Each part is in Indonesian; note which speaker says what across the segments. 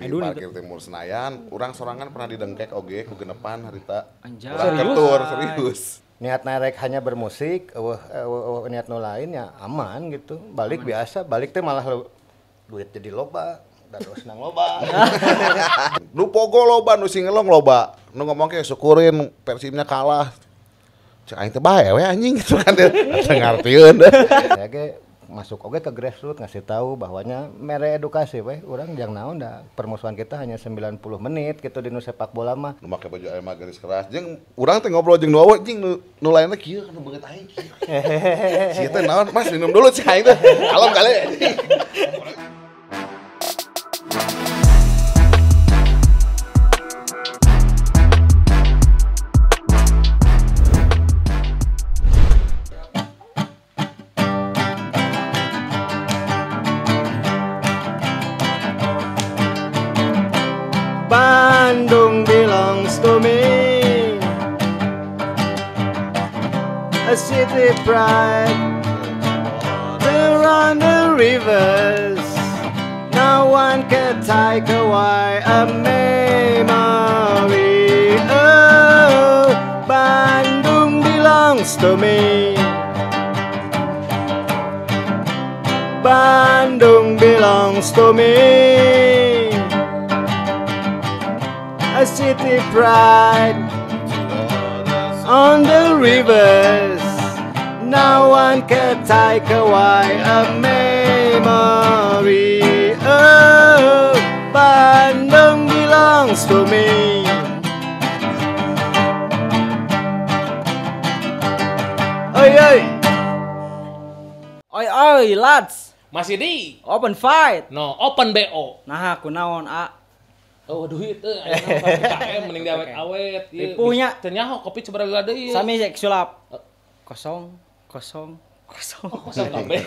Speaker 1: di Aduh, parkir itu. timur Senayan orang sorangan pernah didengkek oge ku genepan harita Anjay. ketur serius
Speaker 2: niat naik hanya bermusik uh, uh, uh, niat nu lain ya aman gitu balik aman. biasa balik teh malah lu, duit jadi loba dan lu senang loba
Speaker 1: nu pogo loba nu singelong loba nu ngomong kayak syukurin persibnya kalah cek aing teh bae we anjing gitu kan dengartieun
Speaker 2: ya ge masuk oke ke grassroots ngasih tahu bahwanya mere edukasi weh orang yang naon dah permusuhan kita hanya 90 menit gitu di nu sepak bola mah nu make baju emang garis keras jeung urang teh ngobrol jeung nu awe jeung nu lainna kieu kana beungeut aing si teh naon mas minum dulu
Speaker 1: sih, aing teh alam kali
Speaker 2: for me A city pride There run the rivers No one can take away a memory Oh, Bandung belongs to me Bandung belongs to me city pride on the rivers. No one can take away a memory. Oh, Bandung belongs to me. Oi, oi.
Speaker 3: Oi, oi, lads. Masih di open fight. No, open BO. Nah, aku naon, A. Ah. Oh duit tuh,
Speaker 4: eh, KM eh, mending diawet awet. Iya, punya. Ternyata kopi seberapa gak ada ya. Sami
Speaker 3: cek sulap. Eh. Kosong, kosong, kosong. Oh, kosong kabe.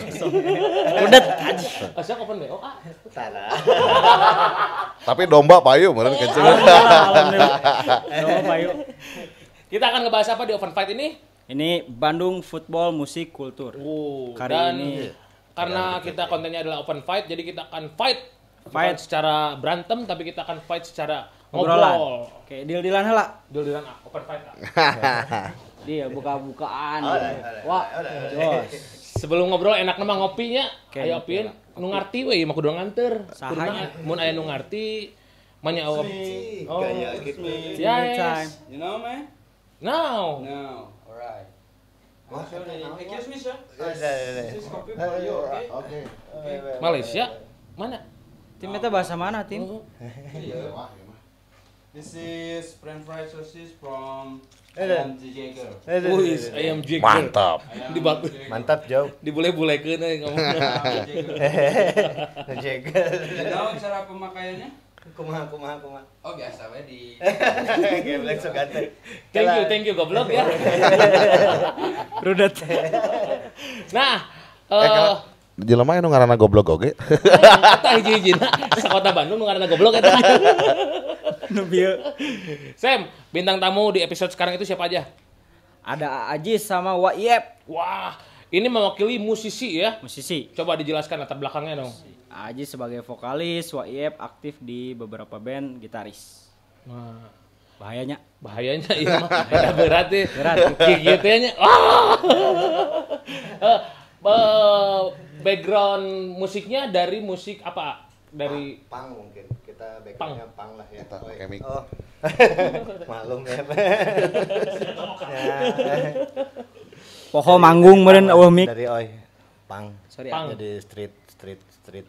Speaker 4: Udah asyik kapan be? Oh ah.
Speaker 1: Tapi domba payu meren kecil. Domba payu.
Speaker 4: Kita akan ngebahas apa di open fight ini?
Speaker 3: Ini Bandung Football Musik Kultur. Oh, Kali dan ini.
Speaker 4: Karena iya, kita kontennya adalah open fight, jadi kita akan fight fight secara berantem tapi kita akan fight secara ngobrol,
Speaker 3: Oke, deal-dealan lah. Deal-dealan ah, open fight lah. Dia buka-bukaan. Wah, jos.
Speaker 4: Sebelum ngobrol enak nama ngopinya. Okay, Ayo pin nungarti, woi, we mah kudu nganter. Sahanya mun aya mana ngarti manya awak. Oh, kayak gitu. Yes.
Speaker 5: You know man?
Speaker 3: Now. No.
Speaker 5: Alright. Excuse me, sir. Malaysia?
Speaker 3: Mana? Tim itu bahasa mana, Tim? Oh.
Speaker 5: Iya, iya, This is French fries sausage from eh, Ayam Jager. Eh, oh, is Ayam Jager. Mantap. Di
Speaker 4: Mantap, jauh. Dibule-bulekeun euy ngomongna. Jager. Jadi
Speaker 5: cara pemakaiannya? kumaha kumaha kumaha oh biasa we di
Speaker 2: geblek sok ganteng thank you thank you goblok ya
Speaker 5: rudet nah eh, eh
Speaker 1: jelema anu ngaranna goblok oge.
Speaker 4: Eta hiji-hijina sakota Bandung nu ngaranna goblok
Speaker 3: eta. Nu
Speaker 4: Sam, bintang tamu di episode sekarang itu siapa aja?
Speaker 3: Ada Aji sama Waiep. Wah, ini mewakili musisi ya? Musisi. Coba dijelaskan latar belakangnya dong. Aji sebagai vokalis, Waiep aktif di beberapa band gitaris. Wah. bahayanya bahayanya iya berat ya berat gitu ya
Speaker 4: background musiknya dari musik apa? Dari
Speaker 2: pang, mungkin. Kita backgroundnya pang. lah ya. Kita pakai mic. Oh. Malum ya.
Speaker 3: pokok ya. Poho manggung meren awah mic. Dari
Speaker 2: oi. Pang. Sorry, pang. Jadi street street street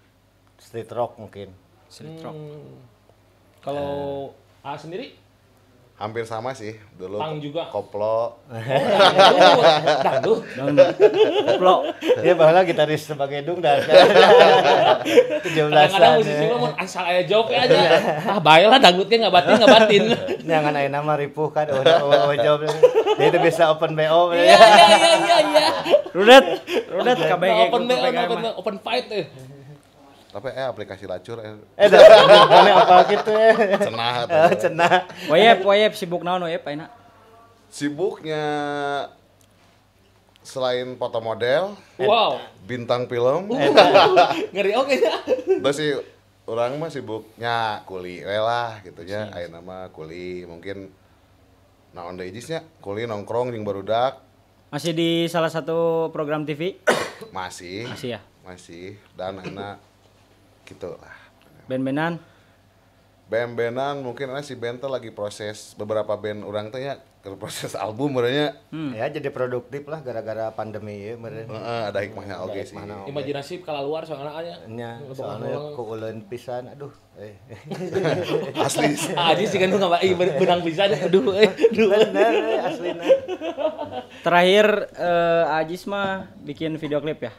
Speaker 2: street rock mungkin. Street rock. Hmm.
Speaker 1: Kalau eh.
Speaker 4: A sendiri
Speaker 2: hampir sama sih dulu Pang juga koplo oh, iya. dangdut koplo dia bahwa gitaris sebagai dung dan tujuh kadang musisi lo mau
Speaker 4: asal aja joke aja ah
Speaker 2: lah dangdutnya nggak batin nggak batin jangan aja nama ripuh kan udah oh, oh, oh job dia itu bisa open bo iya, iya iya
Speaker 6: iya iya
Speaker 1: rudet rudet kbg open bo gitu, open fight tapi eh aplikasi lacur eh eh apa gitu ya cenah oh, cenah wajib wajib sibuk naon apa enak sibuknya selain foto model wow eh, bintang film eh,
Speaker 4: ngeri oke ya
Speaker 1: masih orang mah sibuknya kuli rela gitu ya iya. ayo nama kuli mungkin nah deh jisnya kuli nongkrong yang baru barudak masih di salah satu program TV masih masih ya masih dan anak gitu lah ben-benan Ben-benan mungkin karena si Ben lagi proses beberapa band orang tuh ya proses album
Speaker 2: merenya hmm. ya jadi produktif lah gara-gara pandemi ya meren uh, ada hikmahnya oke okay, sih okay. imajinasi kalau luar soalnya aja ah, ya, soalnya keulen pisan aduh eh. asli aja ah, sih kan tuh nggak benang pisan eh, aduh eh dua bener eh, asli terakhir uh, Ajis mah bikin video klip ya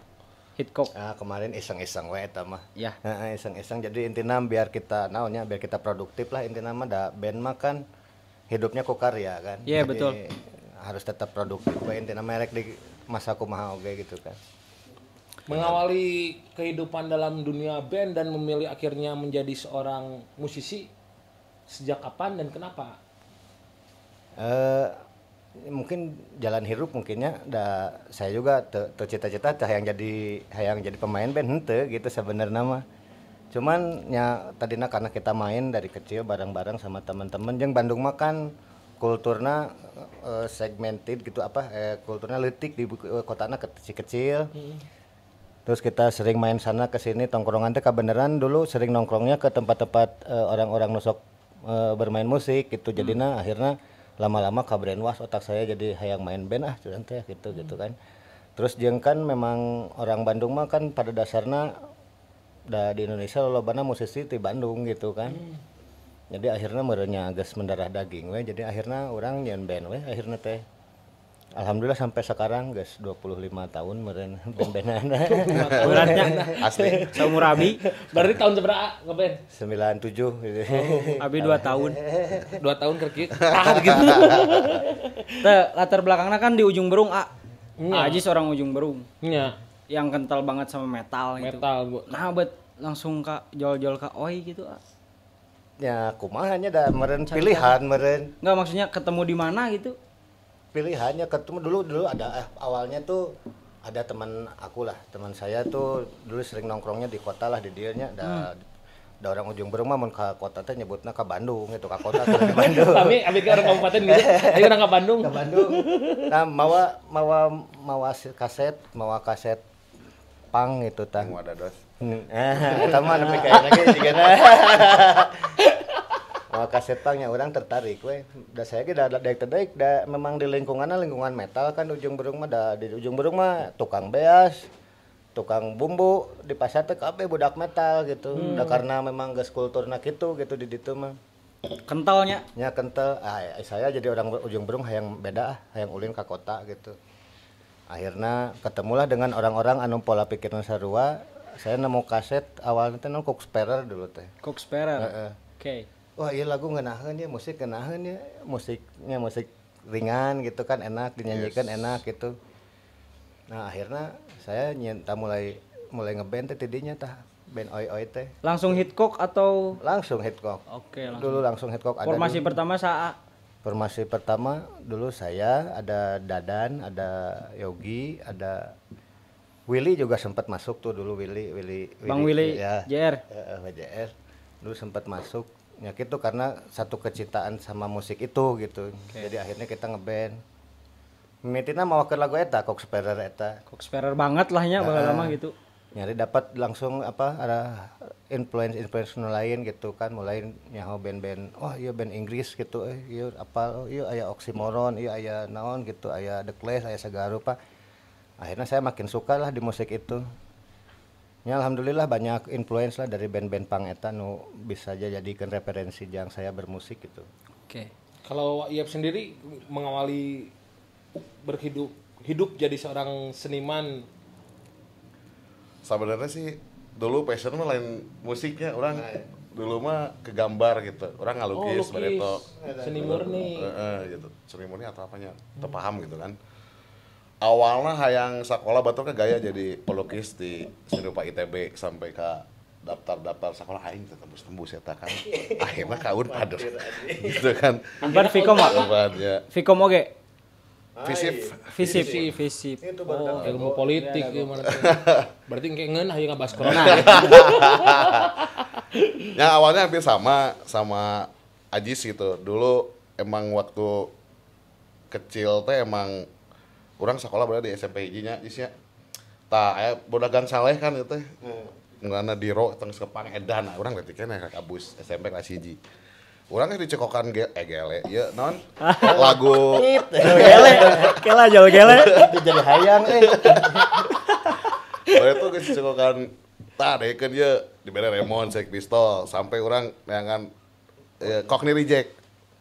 Speaker 2: Hitcock. ah, kemarin iseng-iseng wae eta mah ya nah, iseng-iseng jadi intina biar kita naonnya biar kita produktif lah intina mah da band mah kan hidupnya ku karya kan iya yeah, betul harus tetap produktif wae intina merek di masa kumaha oge gitu kan
Speaker 4: mengawali kehidupan dalam dunia band dan memilih akhirnya menjadi seorang musisi sejak kapan dan kenapa?
Speaker 2: Uh, mungkin jalan hirup mungkinnya da, saya juga tercita-cita te yang jadi yang jadi pemain band hente gitu sebenarnya mah cuman ya tadinya karena kita main dari kecil bareng-bareng sama teman-teman yang Bandung makan kulturnya uh, segmented gitu apa eh, kulturnya letik di eh, kota anak kecil-kecil hmm. terus kita sering main sana ke sini tongkrongan teh kebenaran dulu sering nongkrongnya ke tempat-tempat uh, orang-orang nusok uh, bermain musik gitu jadinya hmm. akhirnya lama-lama kabren was otak saya jadi hayang main band ah cuman teh gitu hmm. gitu kan terus jeng kan memang orang Bandung mah kan pada dasarnya da, di Indonesia lolobana musisi di Bandung gitu kan hmm. jadi akhirnya merenya agak mendarah daging weh jadi akhirnya orang nyen band weh akhirnya teh Alhamdulillah sampai sekarang guys 25 tahun meren ben-benan. Beratnya asli seumur Abi. Berarti tahun seberapa ngeben? 97 gitu. Oh, abi 2 tahun.
Speaker 4: 2 tahun kerki.
Speaker 2: Tahan gitu.
Speaker 3: Tuh, latar belakangnya kan di ujung berung A. Ya. Aji seorang ujung berung. Iya. Yang kental banget sama metal, metal gitu. Metal, Bu. Nah, buat langsung kak jol-jol kak oi gitu A.
Speaker 2: Ya, kumaha nya da meren pilihan meren. Enggak maksudnya ketemu di mana gitu pilihannya ketemu dulu dulu ada eh, awalnya tuh ada teman aku lah teman saya tuh dulu sering nongkrongnya di kota lah di dianya ada hmm. Da orang ujung berumah mah mun kota teh nyebutnya ka Bandung gitu ka kota di Bandung. Kami abdi ke orang kabupaten gitu. Ayo orang ka Bandung. Ka Bandung. Nah, mawa mawa mawa kaset, mawa kaset pang itu tah. Mau ada dos. Eh, hmm. eta mah nepi ka lagi sigana. Kalau kaset pangnya orang tertarik weh. Dah saya kira ada daek daek da memang di lingkungan, lingkungan metal kan ujung berung mah di ujung berung mah tukang beas, tukang bumbu di pasar teh kabeh budak metal gitu. Hmm. karena memang gas kultur nak itu gitu di situ mah. Kentalnya? Ya kental. Ah, ya, saya jadi orang ujung berung yang beda ah, yang ulin ke kota gitu. Akhirnya ketemulah dengan orang-orang anu pola pikir sarua. Saya nemu kaset awalnya teh non dulu teh. Cook Oke. Okay wah oh, iya lagu ngenahan ya musik ngenahan ya musiknya musik ringan gitu kan enak dinyanyikan yes. enak gitu nah akhirnya saya nyenta mulai mulai ngeband teh tidinya tah band oi oi teh langsung hitcock atau langsung hitcock oke okay, langsung. dulu langsung hitcock ada formasi dulu. pertama saat. formasi pertama dulu saya ada Dadan ada Yogi ada Willy juga sempat masuk tuh dulu Willy Willy, Willy Bang Willy, ya, JR uh, JR dulu sempat masuk ya gitu karena satu kecintaan sama musik itu gitu okay. jadi akhirnya kita ngeband mitina mau ke lagu eta Coxperer eta sepeda banget lahnya nah, lama gitu nyari dapat langsung apa ada influence influence lain gitu kan mulai nyaho band-band oh iya band Inggris gitu eh iya apa oh, iya Oxy oxymoron iya ayah naon gitu ayah the clash ayah segarupa akhirnya saya makin suka lah di musik itu Ya alhamdulillah banyak influence lah dari band-band pang eta nu bisa aja jadikan referensi yang saya bermusik gitu.
Speaker 4: Oke. Okay. Kalau Iep sendiri mengawali berhidup hidup jadi seorang seniman
Speaker 1: sebenarnya sih dulu passion mah lain musiknya orang nah, iya. dulu mah ke gambar gitu orang ngalukis oh, itu seni murni uh, uh, gitu seni murni atau apanya hmm. terpaham gitu kan awalnya hayang sekolah batur ke gaya jadi pelukis di rupa ITB sampai ke daftar-daftar sekolah aing tembus tembus ya kan akhirnya kaun padur gitu kan bar Viko mah ya. Viko mau ge
Speaker 3: Visip Visip Visip oh ilmu politik iya, gimana iya, iya.
Speaker 4: berarti kayak ngen, hayang corona ya awalnya hampir sama
Speaker 1: sama Ajis gitu dulu emang waktu kecil teh emang orang sekolah berada di SMP hiji nya sini, ya. tak aya bodagang saleh kan itu teh hmm. ngana di ro tentang sepang edan nah, orang berarti kan rek abus SMP kelas hiji Orang yang dicekokan ge eh gele, ya non lagu gele, kela jauh gele, itu jadi hayang eh. Baru itu kan dicekokan tak deh kan ya di bener remon Sek Pistol, sampai orang neangan kok eh, Cockney Reject.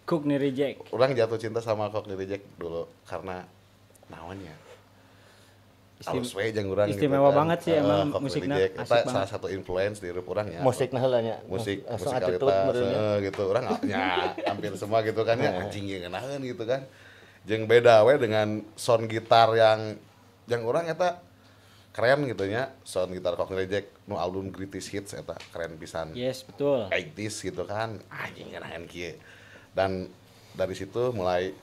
Speaker 1: Cockney Reject. Orang jatuh cinta sama Cockney Reject dulu karena naon ya Alus we jang urang gitu Istimewa gitu, banget sih emang uh, musiknya Eta salah satu influence di hidup urang ya Musik nah lah ya Musik, musik musikalitas uh, gitu Orang ya hampir semua gitu kan ya Anjing yang kenahan gitu kan Jeng beda we dengan sound gitar yang Yang orang eta keren gitu nya sound gitar Cockney Reject nu no album Greatest Hits eta keren pisan yes betul Greatest gitu kan anjing nahan kieu dan dari situ mulai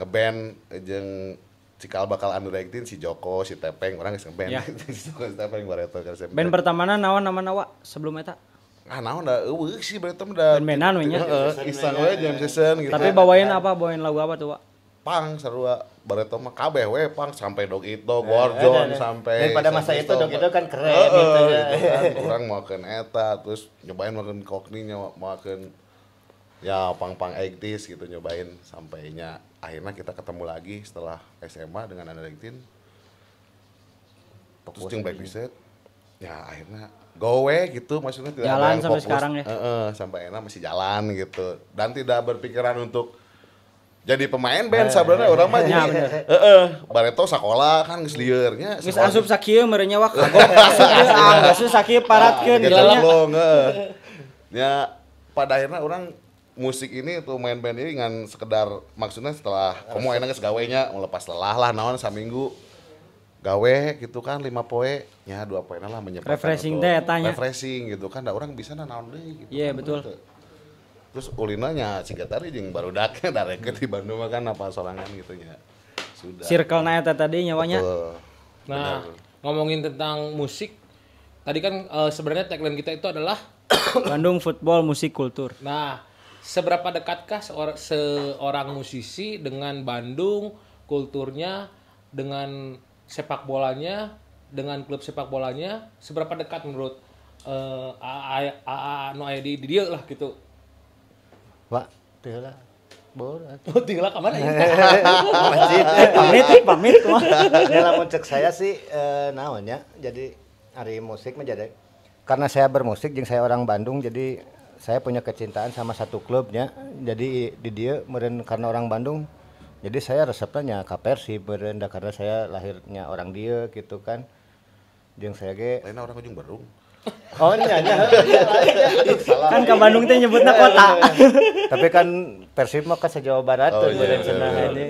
Speaker 1: ngeband jeung cikal bakal anu si Joko si Tepeng orang geus band. Ya. si Joko si Tepeng bareto kan band. Band pertamana naon nama nawa sebelum eta? Ah naon udah, eueuh sih bareto da. Band
Speaker 5: bandan we
Speaker 3: Iseng aja, jam season. gitu. Tapi bawain apa? Bawain lagu apa tuh, Wak?
Speaker 1: Pang sarua bareto mah kabeh we pang sampai dog itu gorjon nah, sampai Pada masa itu dog kan keren gitu ya. Gitu kan. Orang makan eta terus nyobain makan mau makan ya pang-pang 80 gitu nyobain sampainya akhirnya kita ketemu lagi setelah SMA dengan anak 18 terus yang back reset ya akhirnya gowe gitu maksudnya tidak jalan sampai fokus. sekarang ya e -e, sampai enak masih jalan gitu dan tidak berpikiran untuk jadi pemain band eh, sebenarnya eh, orang mah eh, jadi ya, heeh bareto kan, sekolah kan geus liurnya ah, geus asup sakieu merenya wah kagok asup geus asup sakieu paratkeun di dalam ya pada akhirnya orang musik ini tuh main band ini dengan sekedar maksudnya setelah kamu enaknya segawainya melepas lelah lah naon saminggu gawe gitu kan lima poe ya dua poe lah menyebabkan refreshing deh tanya refreshing gitu kan ada orang bisa nah naon deh gitu iya yeah, kan, betul gitu. terus ulinanya sih tadi baru barudaknya dari ke di Bandung kan apa sorangan gitu ya sudah circle
Speaker 3: naya tadi nyawanya
Speaker 1: Betul. nah Benar. ngomongin tentang
Speaker 3: musik
Speaker 4: tadi kan uh, sebenarnya tagline kita itu adalah
Speaker 3: Bandung football musik kultur
Speaker 4: nah seberapa dekatkah seorang, seorang musisi dengan Bandung, kulturnya, dengan sepak bolanya, dengan klub sepak bolanya, seberapa dekat menurut uh, AA no di dia lah gitu.
Speaker 2: Pak, dia lah. Boleh. Oh, tinggal kemana ya? Masjid. Pamit, eh, pamit. Ya, mau cek saya sih eh, naonnya. Jadi hari musik menjadi karena saya bermusik, jadi saya orang Bandung, jadi saya punya kecintaan sama satu klubnya jadi di dia meren karena orang Bandung jadi saya resepnya nyaka sih meren karena saya lahirnya orang dia gitu kan yang saya ge lain orang ujung Berung Oh ini kan ke Bandung teh nyebutnya kota. Tapi kan Persib mah ke kan Jawa Barat oh, tuh iya, Sunda iya, iya. ini.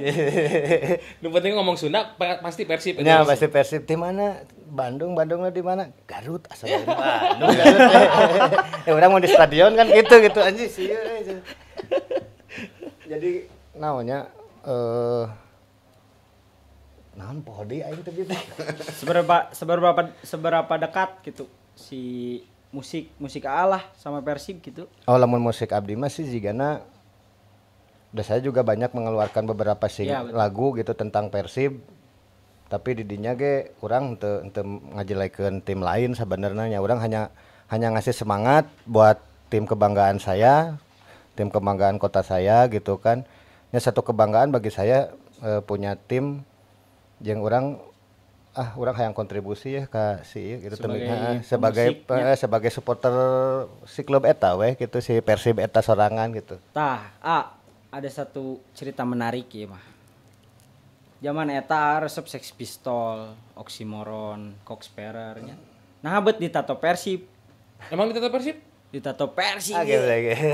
Speaker 2: Yang penting ngomong Sunda pasti Persib. Ya pasti Persib di mana? Bandung, Bandung di mana? Garut asal Bandung. Garut. Eh orang mau di stadion kan gitu gitu anjir. sih. Jadi namanya eh
Speaker 3: naon pohon dia aing gitu. Seberapa seberapa seberapa dekat gitu si musik musik Allah sama Persib gitu.
Speaker 2: Oh, lamun musik abdi mah sih jigana udah saya juga banyak mengeluarkan beberapa sing ya, lagu gitu tentang Persib tapi di didinya ge kurang untuk untuk ngajelekeun tim lain sebenarnya orang hanya hanya ngasih semangat buat tim kebanggaan saya tim kebanggaan kota saya gitu kan ya satu kebanggaan bagi saya e, punya tim yang orang ah orang hayang kontribusi ya ke si gitu sebagai temen, sebagai ya. eh, sebagai supporter si klub eta weh gitu si Persib eta sorangan gitu.
Speaker 3: Tah, ah, ada satu cerita menarik ya mah. Zaman eta resep Sex Pistol, Oxymoron, Coxperernya. Nah, bet ditato Persib. Emang ditato Persib? ditato Persib. ah, gitu. gitu.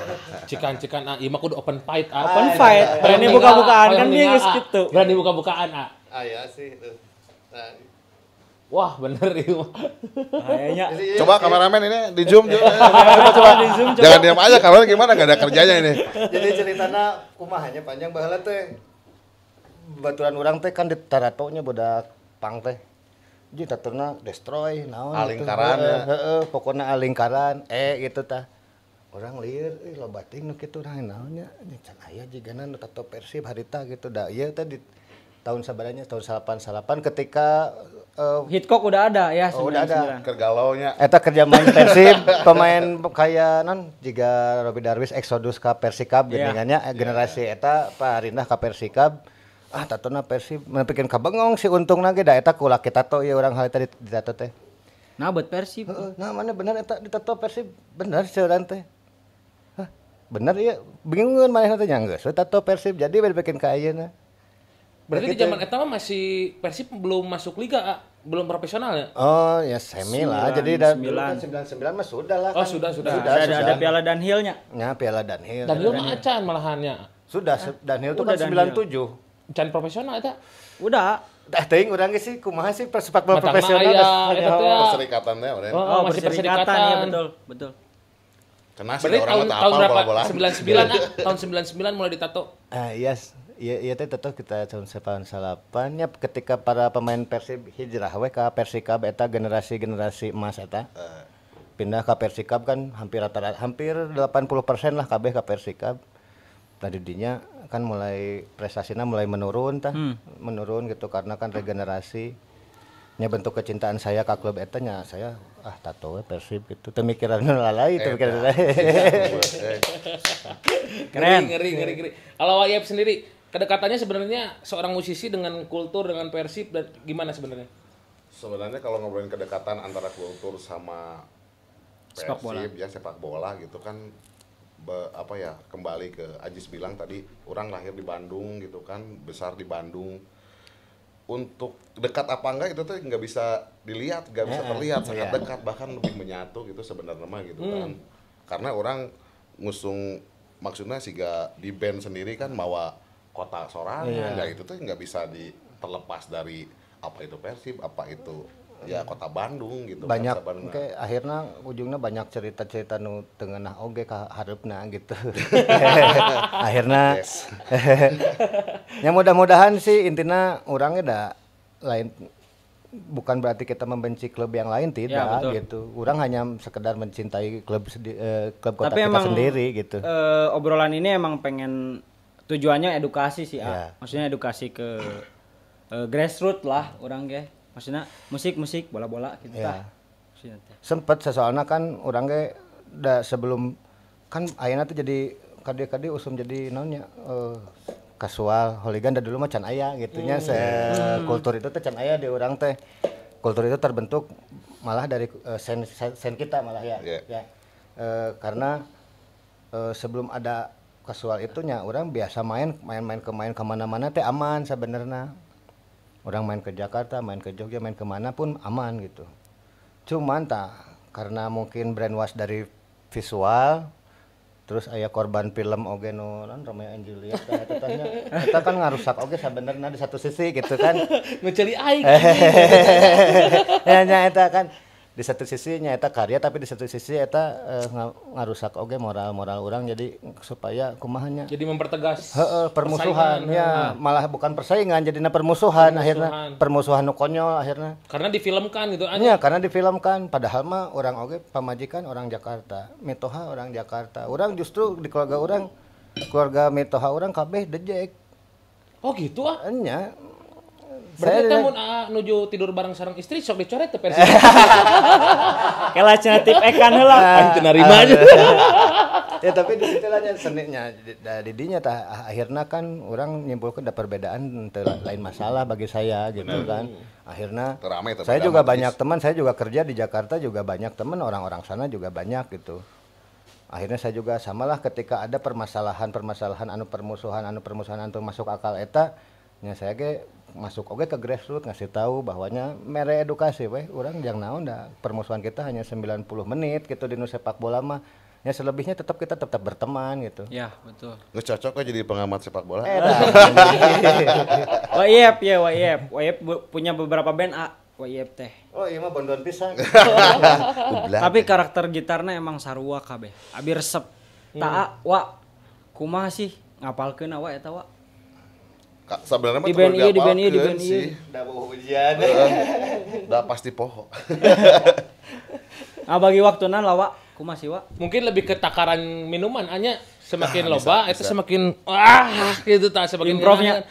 Speaker 4: Cikan-cikan ah, ieu kudu open fight ah. Open fight. Berani buka-bukaan kan dia geus ah. gitu. Berani buka-bukaan ah.
Speaker 2: Ah ya sih.
Speaker 4: Wah bener itu.
Speaker 2: Kayaknya. Ya, coba ya. kameramen ini di zoom coba, coba, Di zoom, Jangan diam aja kameramen gimana gak ada kerjanya ini. Jadi ceritanya hanya panjang bahala teh. Baturan orang teh kan di taratonya bodak pang teh. Jadi taturna destroy naon gitu. alingkaran ya. heeh pokoknya alingkaran eh gitu tah. Orang liar eh lo batin gitu kitu nah naonnya. Can aya jigana tato persib harita gitu dah, iya tadi tahun sabarannya tahun salapan salapan ketika uh,
Speaker 3: eh, Hitcock udah ada ya oh, udah ada
Speaker 2: kergalau nya
Speaker 3: eta kerja main Persib pemain
Speaker 2: kayak non jika Robin Darwis Exodus ke Persikab yeah. geningannya yeah. Iya, generasi iya. eta Pak Rinda ke Persikab ah tatona Persib menepikan kabengong si untung nage dah eta kula kita to ya orang hal tadi ditato teh nah buat Persib uh, nah mana bener eta ditato Persib bener sih teh bener ya bingung kan mana nanti nyangga so tato Persib jadi bikin kayaknya Berarti di zaman
Speaker 4: etawa masih Persib belum masuk liga, belum profesional ya?
Speaker 2: Oh, ya semi lah. Jadi dan sembilan kan sembilan mah sudah lah. Oh, kan. sudah sudah. sudah, sudah. Ada, piala nah, Piala nya Ya, Piala hil Danhil mah acan malahannya. Sudah, eh? Danhil itu kan Danhil. 97. Can profesional itu Udah. Tah teuing urang sih kumaha sih persepak bola profesional. Ya, eta teh. Oh. Perserikatan oh, oh, masih perserikatan. Ya,
Speaker 3: betul, betul. Kena sih orang tahun, tahun
Speaker 2: berapa? sembilan sembilan ah.
Speaker 4: tahun sembilan sembilan mulai ditato.
Speaker 2: Ah, yes iya iya teh tetap kita tahun sepan ya ketika para pemain Persib hijrah we ke Persikab eta generasi-generasi emas eta. Uh. Pindah ke Persikab kan hampir rata-rata hampir 80% lah kabeh ke Persikab. Tadi dinya kan mulai prestasinya mulai menurun tah, hmm. menurun gitu karena kan regenerasi. Nya bentuk kecintaan saya ke klub eta nya saya ah tato we Persib gitu. pemikiran lalai, pemikiran lalai. Eh.
Speaker 4: keren. Ngeri ngeri ngeri. Kalau Wayap sendiri kedekatannya sebenarnya seorang musisi dengan kultur dengan persib dan gimana sebenarnya
Speaker 1: sebenarnya kalau ngobrolin kedekatan antara kultur sama persib sepak ya, sepak bola gitu kan be, apa ya kembali ke Ajis bilang tadi orang lahir di Bandung gitu kan besar di Bandung untuk dekat apa enggak itu tuh nggak bisa dilihat nggak bisa iya, terlihat iya. sangat dekat bahkan lebih menyatu gitu sebenarnya mah gitu kan hmm. karena orang ngusung maksudnya sih di band sendiri kan mawa kota sorangan yeah. nggak itu tuh nggak bisa di terlepas dari apa itu persib apa itu ya hmm. kota Bandung
Speaker 2: gitu banyak kan, okay, akhirnya ujungnya banyak cerita-cerita nu tengah nah, oge ka harapna gitu akhirnya ya mudah-mudahan sih intinya orangnya dah lain bukan berarti kita membenci klub yang lain ya, tidak ya, gitu orang hanya sekedar mencintai klub uh, klub kota Tapi kita emang, sendiri gitu
Speaker 3: uh, obrolan ini emang pengen tujuannya edukasi sih ya. maksudnya edukasi ke uh, grassroots lah orang ge maksudnya musik musik bola bola gitu ya. Maksudnya, gitu,
Speaker 2: iya. sempet soalnya kan orang ge ya, da sebelum kan ayana tuh jadi kadi kadi usum jadi naonnya uh, kasual holigan dari dulu macan ayah gitunya mm. se hmm. kultur itu tuh can ayah di orang teh kultur itu terbentuk malah dari uh, sen, sen, sen kita malah ya yeah. ya uh, karena uh, sebelum ada kasual itunya orang biasa main main-main ke main kemana-mana teh aman sebenarnya orang main ke Jakarta main ke Jogja main kemana pun aman gitu cuman tak karena mungkin brainwash dari visual terus ayah korban film oge nu Romeo and Juliet tah eta tanya eta kan ngarusak oge sebenarnya di satu sisi gitu kan Mencari air. aing ya kan di satu sisi nyata karya tapi di satu sisi eta uh, ngarusak oke okay, moral moral orang jadi supaya kumahnya
Speaker 4: jadi mempertegas he -he, permusuhan ya nah.
Speaker 2: malah bukan persaingan jadi permusuhan, permusuhan akhirnya permusuhan nukonyo konyol akhirnya
Speaker 4: karena difilmkan gitu aja
Speaker 2: ya karena difilmkan padahal mah orang oke okay, pamajikan orang Jakarta mitoha orang Jakarta orang justru di keluarga orang keluarga mitoha orang kabeh dejek oh gitu ah enya Berarti kita mau
Speaker 4: ah, nuju tidur bareng sarang istri sok dicoret tuh versi.
Speaker 2: Kalau cina tip ekan lah, anjing nerima ah, aja. ya tapi di situ lah ya, seninya di dinya tah ah, akhirnya kan orang nyimpulkan ada perbedaan lain masalah bagi saya gitu Bener. kan. Akhirnya Teramai, saya juga banyak teman, saya juga kerja di Jakarta juga banyak teman, orang-orang sana juga banyak gitu akhirnya saya juga samalah ketika ada permasalahan permasalahan anu permusuhan anu permusuhan anu masuk akal eta nya saya ke masuk oke ke grassroots ngasih tahu bahwanya mere edukasi weh orang yang naon dah permusuhan kita hanya 90 menit gitu di nusa sepak bola mah ya selebihnya tetap kita tetap berteman gitu ya
Speaker 3: betul
Speaker 1: lu cocok kok jadi pengamat sepak bola eh,
Speaker 3: wayep ya wayep wayep punya beberapa band A wayep teh
Speaker 2: oh iya mah bondon pisang tapi
Speaker 3: karakter gitarnya emang sarua kabeh abi resep hmm. tak wa kumaha sih ngapalkeun awak eta wa
Speaker 1: Kak sebenarnya mah di band iya, di band iya, di band iya. hujan. Eh, da pasti poho.
Speaker 3: nah, bagi waktu nan lawa ku masih Wa?
Speaker 4: Mungkin lebih ke takaran minuman hanya semakin nah, loba itu semakin wah, gitu tak semakin improvnya.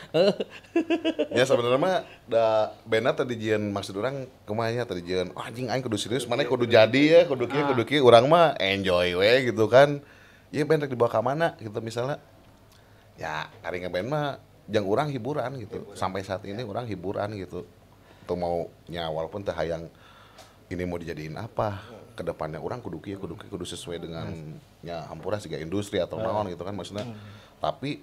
Speaker 1: ya sebenarnya mah da benar tadi jian maksud orang kemahnya tadi jian oh, anjing aing kudu serius mana iya, kudu iya. jadi ya kudu kiri ah. kudu kiri, orang mah enjoy we gitu kan. Iya benar dibawa ke mana gitu misalnya. Ya, hari ngeband mah yang orang hiburan gitu hiburan. sampai saat ini ya. orang hiburan gitu tuh maunya walaupun teh hayang ini mau dijadiin apa ke depannya orang kudu kuduki kudu kia kudu sesuai dengan ya hampura sih industri atau nah. naon gitu kan maksudnya hmm. tapi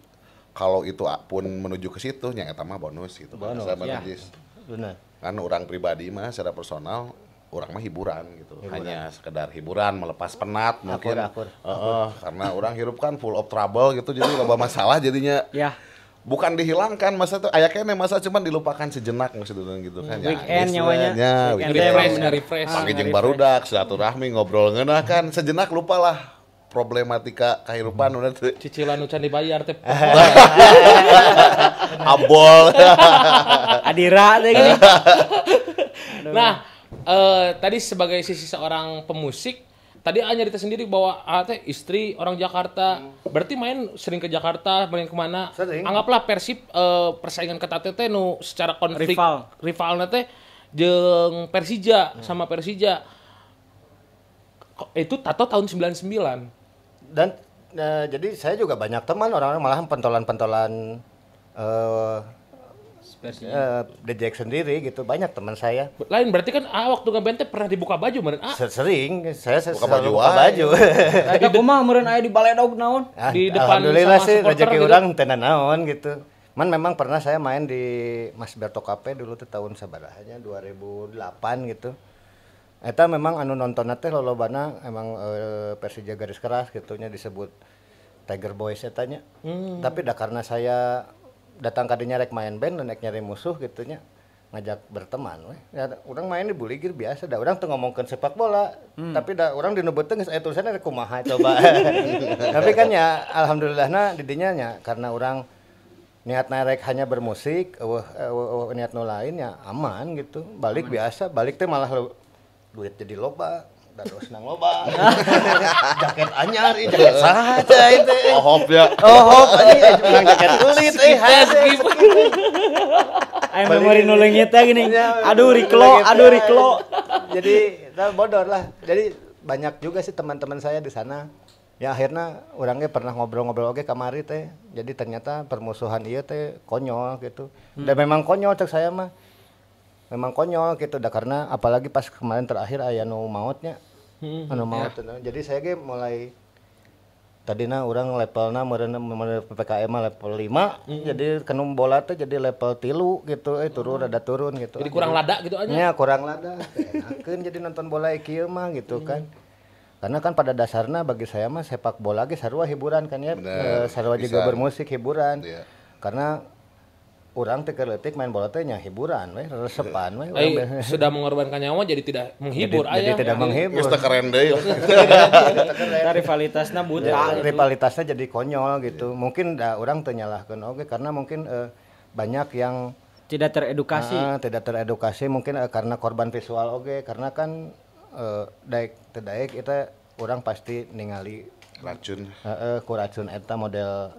Speaker 1: kalau itu pun menuju ke situ nya eta mah bonus gitu kan, bonus, kan
Speaker 2: ya.
Speaker 1: kan orang pribadi mah secara personal orang mah hiburan gitu hiburan. hanya sekedar hiburan melepas penat mungkin akur, akur, Uh Uh, akur. karena orang hirup kan full of trouble gitu jadi loba masalah jadinya ya bukan dihilangkan masa itu ayaknya masa cuman dilupakan sejenak maksudnya gitu kan hmm. ya, weekend nyawanya ya, weekend refresh refresh pakai jeng barudak silaturahmi ngobrol ngeunah kan sejenak lupalah problematika kehidupan udah tuh cicilan nu dibayar teh abol
Speaker 4: adira deh gini nah eh, tadi sebagai sisi seorang pemusik Tadi A nyerita sendiri bahwa A teh istri orang Jakarta. Berarti main sering ke Jakarta, main kemana? Sering. Anggaplah Persib uh, persaingan ketat teh nu secara konflik rival rivalnya teh jeng Persija hmm. sama Persija.
Speaker 2: Itu tato tahun 99. Dan uh, jadi saya juga banyak teman orang-orang malah pentolan-pentolan uh, versinya. Uh, eh, The Jack sendiri gitu banyak teman saya. Lain berarti kan ah waktu ngeband teh pernah dibuka baju meren ah Sering, saya buka selalu baju buka baju. Tapi nah, mah meren aya di balai dog naon. Ah, di depan Alhamdulillah sih rezeki gitu. orang naon gitu. Man memang pernah saya main di Mas Berto Cafe dulu tuh tahun sabarahnya 2008 gitu. Eta memang anu nate teh lolobana emang eh, Persija garis keras gitunya disebut Tiger Boys etanya. Hmm. Tapi dah karena saya datang kadinya rek main band dan rek nyari musuh gitunya ngajak berteman Ya, orang main di gitu biasa dah orang tuh ngomongkan sepak bola hmm. tapi dah orang di nubut tengis aya eh, tulisannya kumaha coba tapi kan ya alhamdulillahna didinya nya karena orang niat narek hanya bermusik uh, uh, uh, niat nu lain ya aman gitu balik aman. biasa balik teh malah duit jadi loba Dados nang loba. jaket anyar ieu jaket saha teh itu. Oh hop ya. Oh hop eh, anjing jaket kulit euy haskip.
Speaker 3: Ayo memori nu leungit teh gini. Aduh riklo, aduh riklo.
Speaker 2: Jadi bodor lah. Jadi banyak juga sih teman-teman saya di sana. Ya akhirnya orangnya pernah ngobrol-ngobrol oke kamari teh. Jadi ternyata permusuhan iya teh konyol gitu. Hmm. Dan memang konyol cek saya mah memang konyol gitu dah karena apalagi pas kemarin terakhir ayah nu mautnya hmm, anu maut ya. jadi saya ge mulai tadinya orang levelnya meren PPKM level 5 hmm. jadi kenum bola tuh jadi level tilu gitu eh turun hmm. rada turun gitu jadi kurang lada gitu aja ya kurang lada kan jadi nonton bola eh, ieu mah gitu hmm. kan karena kan pada dasarnya bagi saya mah sepak bola lagi sarua hiburan kan ya Bener, e, eh, sarua juga bermusik hiburan yeah. karena orang letik main bola teh hiburan weh resepan weh Ay, sudah mengorbankan nyawa
Speaker 4: jadi tidak menghibur jadi, ayam, jadi tidak ya. menghibur Mister keren deh rivalitasnya buta ya, gitu. rivalitasnya
Speaker 2: jadi konyol gitu ya. mungkin da, orang menyalahkan oke karena mungkin uh, banyak yang tidak teredukasi uh, tidak teredukasi mungkin uh, karena korban visual oke karena kan uh, eh, daik tidak kita orang pasti ningali racun uh, uh, kuracun eta model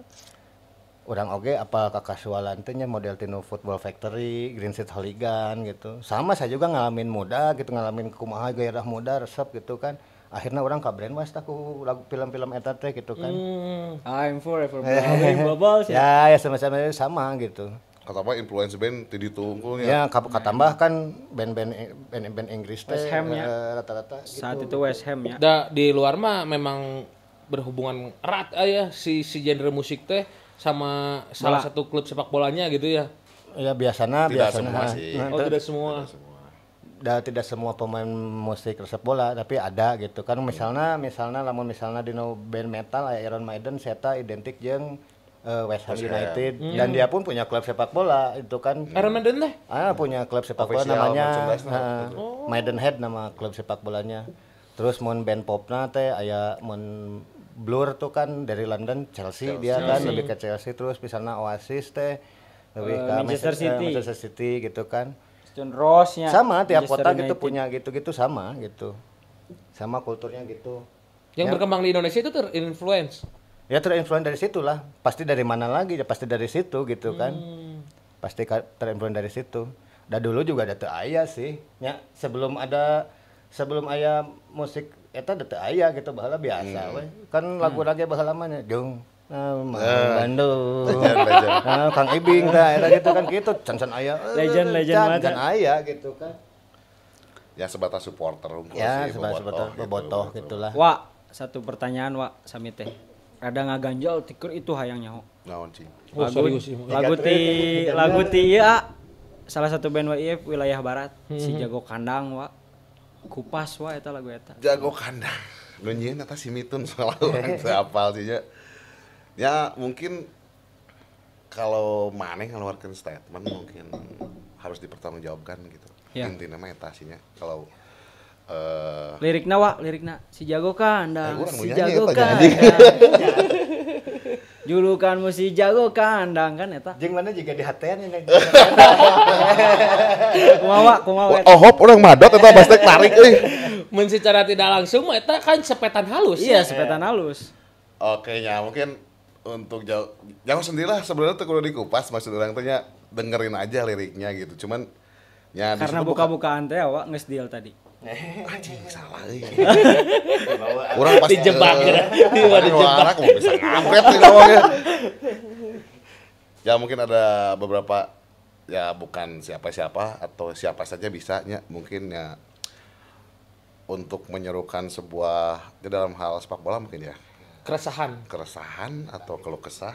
Speaker 2: orang oke oge apa kakak teh model tino football factory green seat hooligan gitu sama saya juga ngalamin muda gitu ngalamin kumaha gairah muda resep gitu kan akhirnya orang kabren mas aku lagu film-film etatre gitu kan mm, I'm forever bubbles ya ya sama-sama ya, sama gitu apa influence band tadi tungkul ya. Ya, tambah kan band-band band-band Inggris band, ya. Eh,
Speaker 3: rata-rata gitu.
Speaker 2: saat itu West Ham ya. Da, di
Speaker 4: luar mah memang berhubungan erat aja eh, ya, si si genre musik teh sama bola. salah satu klub sepak bolanya gitu ya?
Speaker 2: Ya biasanya tidak biasanya. Semua sih. Nah, oh, tidak semua. Tidak tidak semua pemain musik sepak bola tapi ada gitu kan misalnya hmm. misalnya lamun misalnya di no band metal ya, Iron Maiden seta identik jeung uh, eh, West Ham United hmm. dan dia pun punya klub sepak bola itu kan Iron Maiden deh ah punya klub sepak Official bola namanya uh, oh. Maidenhead nama klub sepak bolanya terus mau band popna teh ayah mau Blur tuh kan dari London Chelsea, Chelsea. dia kan Chelsea. lebih ke Chelsea terus misalnya Oasis teh lebih eh, ke Manchester, City. Manchester City gitu kan. Rose nya sama tiap Manchester kota gitu United. gitu punya gitu-gitu sama gitu. Sama kulturnya gitu. Yang ya.
Speaker 4: berkembang di Indonesia itu terinfluence.
Speaker 2: Ya terinfluence dari situlah. Pasti dari mana lagi ya pasti dari situ gitu kan. hmm. kan. Pasti terinfluence dari situ. Dan dulu juga ada tuh ayah sih. Ya sebelum ada sebelum ayah musik eta ya dete ayah gitu bahala biasa hmm. we. kan hmm. lagu hmm. lagi bahala mana jong Nah, uh, Bandung, iya, ah, Kang Ibing, nah, eta gitu kan gitu, cancan ayah, eh, legend, legend, cancan ayah gitu kan.
Speaker 1: Ya sebatas supporter,
Speaker 3: ya sebatas supporter, gitu, bobotoh gitu, gitulah. Wa, satu pertanyaan wa, sami teh. Ada ngaganjal tikur itu hayang nyaho. Naon cing. Lagu, oh, lagu ti, lagu ti ya, salah satu band WIF wilayah barat, hmm. si jago kandang wa kupas wa eta lagu eta jago
Speaker 1: kandang nunjukin nyieun eta si mitun soal orang siapa sih ya ya mungkin kalau maneh ngeluarkan statement mungkin harus dipertanggungjawabkan gitu ya. intinya mah eta sih ya. kalau Uh,
Speaker 3: lirikna lirik lirikna si jago kandang eh, si jago kandang julukan mesti jago kandang kan eta jeung mana juga di hatean ini
Speaker 1: kumaha kumaha eta oh, hop orang madot eta pasti tarik euy eh.
Speaker 4: mun secara tidak langsung eta kan sepetan halus iya sepetan
Speaker 1: halus oke ya mungkin untuk jauh jauh sendirilah sebenarnya tuh kalau dikupas maksud orang tanya dengerin aja liriknya gitu cuman ya karena
Speaker 3: buka-bukaan teh awak ngesdeal tadi anjing
Speaker 1: salah euy. Urang pas dijebak Di iya, dijebak. Urang bisa ngampret nih kawannya. Ya mungkin ada beberapa ya bukan siapa-siapa atau siapa saja bisa ya mungkin ya untuk menyerukan sebuah di dalam hal sepak bola mungkin ya keresahan keresahan atau keluh kesah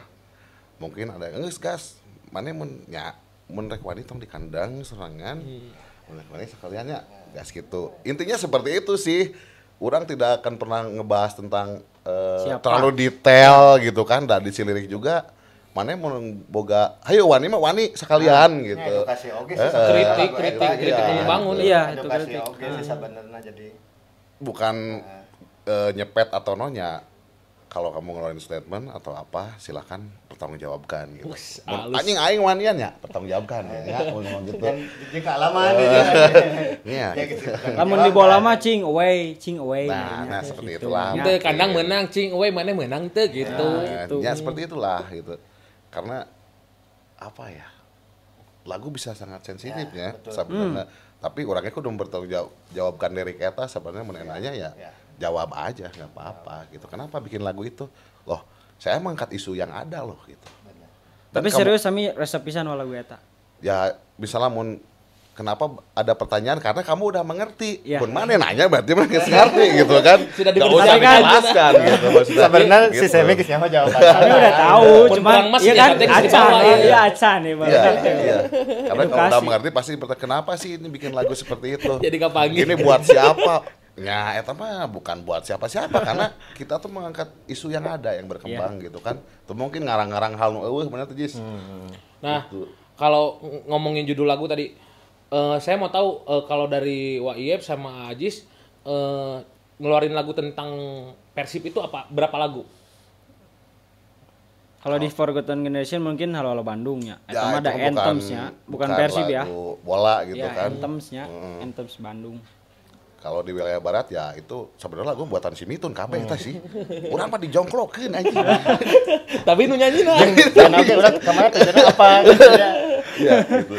Speaker 1: mungkin ada enggak gas mana mun ya mun rek wani di kandang serangan hmm. Iya. mun sekalian ya gas gitu intinya seperti itu sih orang tidak akan pernah ngebahas tentang uh, terlalu detail gitu kan dan di disilirik juga mana mau boga ayo wani mah wani sekalian nah, gitu edukasi oke sih eh, eh kritik eh, kritik kritik, kritik ya, membangun
Speaker 2: gitu. iya itu kritik oke sih ah. sebenarnya jadi
Speaker 1: bukan uh, nyepet atau nonya kalau kamu ngeluarin statement atau apa silahkan pertanggungjawabkan gitu. Wush, anjing aing wanian ya pertanggungjawabkan ya, ya ngomong gitu. Jika lama eh, nih. Ya. Iya. Kamu di bola mah
Speaker 3: cing away, cing away. Nah,
Speaker 1: nah gitu. seperti itulah. Itu kadang menang
Speaker 4: cing away mana menang nah, tuh gitu. gitu. Ya, seperti
Speaker 1: itulah gitu. Karena apa ya? Lagu bisa sangat sensitif ya, ya sebenarnya. Hmm. Tapi orangnya kudu bertanggung jawabkan dari kita sebenarnya menenanya ya jawab aja nggak apa-apa gitu kenapa bikin lagu itu loh saya mengangkat isu yang ada loh gitu Dan tapi serius kami resep pisan lagu eta ya misalnya mau kenapa ada pertanyaan karena kamu udah mengerti ya. pun mana yang nanya berarti mereka ngerti gitu kan sudah dijelaskan gitu kan? dijelaskan gitu sebenarnya gitu. si Semi kisnya mah kami udah tahu cuma ya kan acan iya, iya acan nih iya, iya, bang iya karena kalau udah mengerti pasti bertanya kenapa sih ini bikin lagu seperti itu jadi kapanggil ini buat siapa Ya, itu mah eh, bukan buat siapa-siapa karena kita tuh mengangkat isu yang ada yang berkembang yeah. gitu kan. Tuh mungkin ngarang-ngarang hal nu eueuh bener tuh hmm. Nah, gitu. kalau
Speaker 4: ngomongin judul lagu tadi uh, saya mau tahu uh, kalau dari Waiyep sama Ajis uh, ngeluarin lagu tentang Persib itu apa berapa lagu?
Speaker 3: Kalau oh. di Forgotten Generation mungkin Halo Halo Bandung ya. ya itu ada anthems-nya, bukan, bukan Persib ya.
Speaker 1: Bola gitu ya, kan. Anthems-nya, hmm. anthems Bandung kalau di wilayah barat ya itu sebenarnya lagu buatan si Mitun kabeh itu sih. Urang mah dijongklokeun aja, Tapi nu nyanyi nah. Dan kemana kerjanya apa gitu ya. Ya, gitu.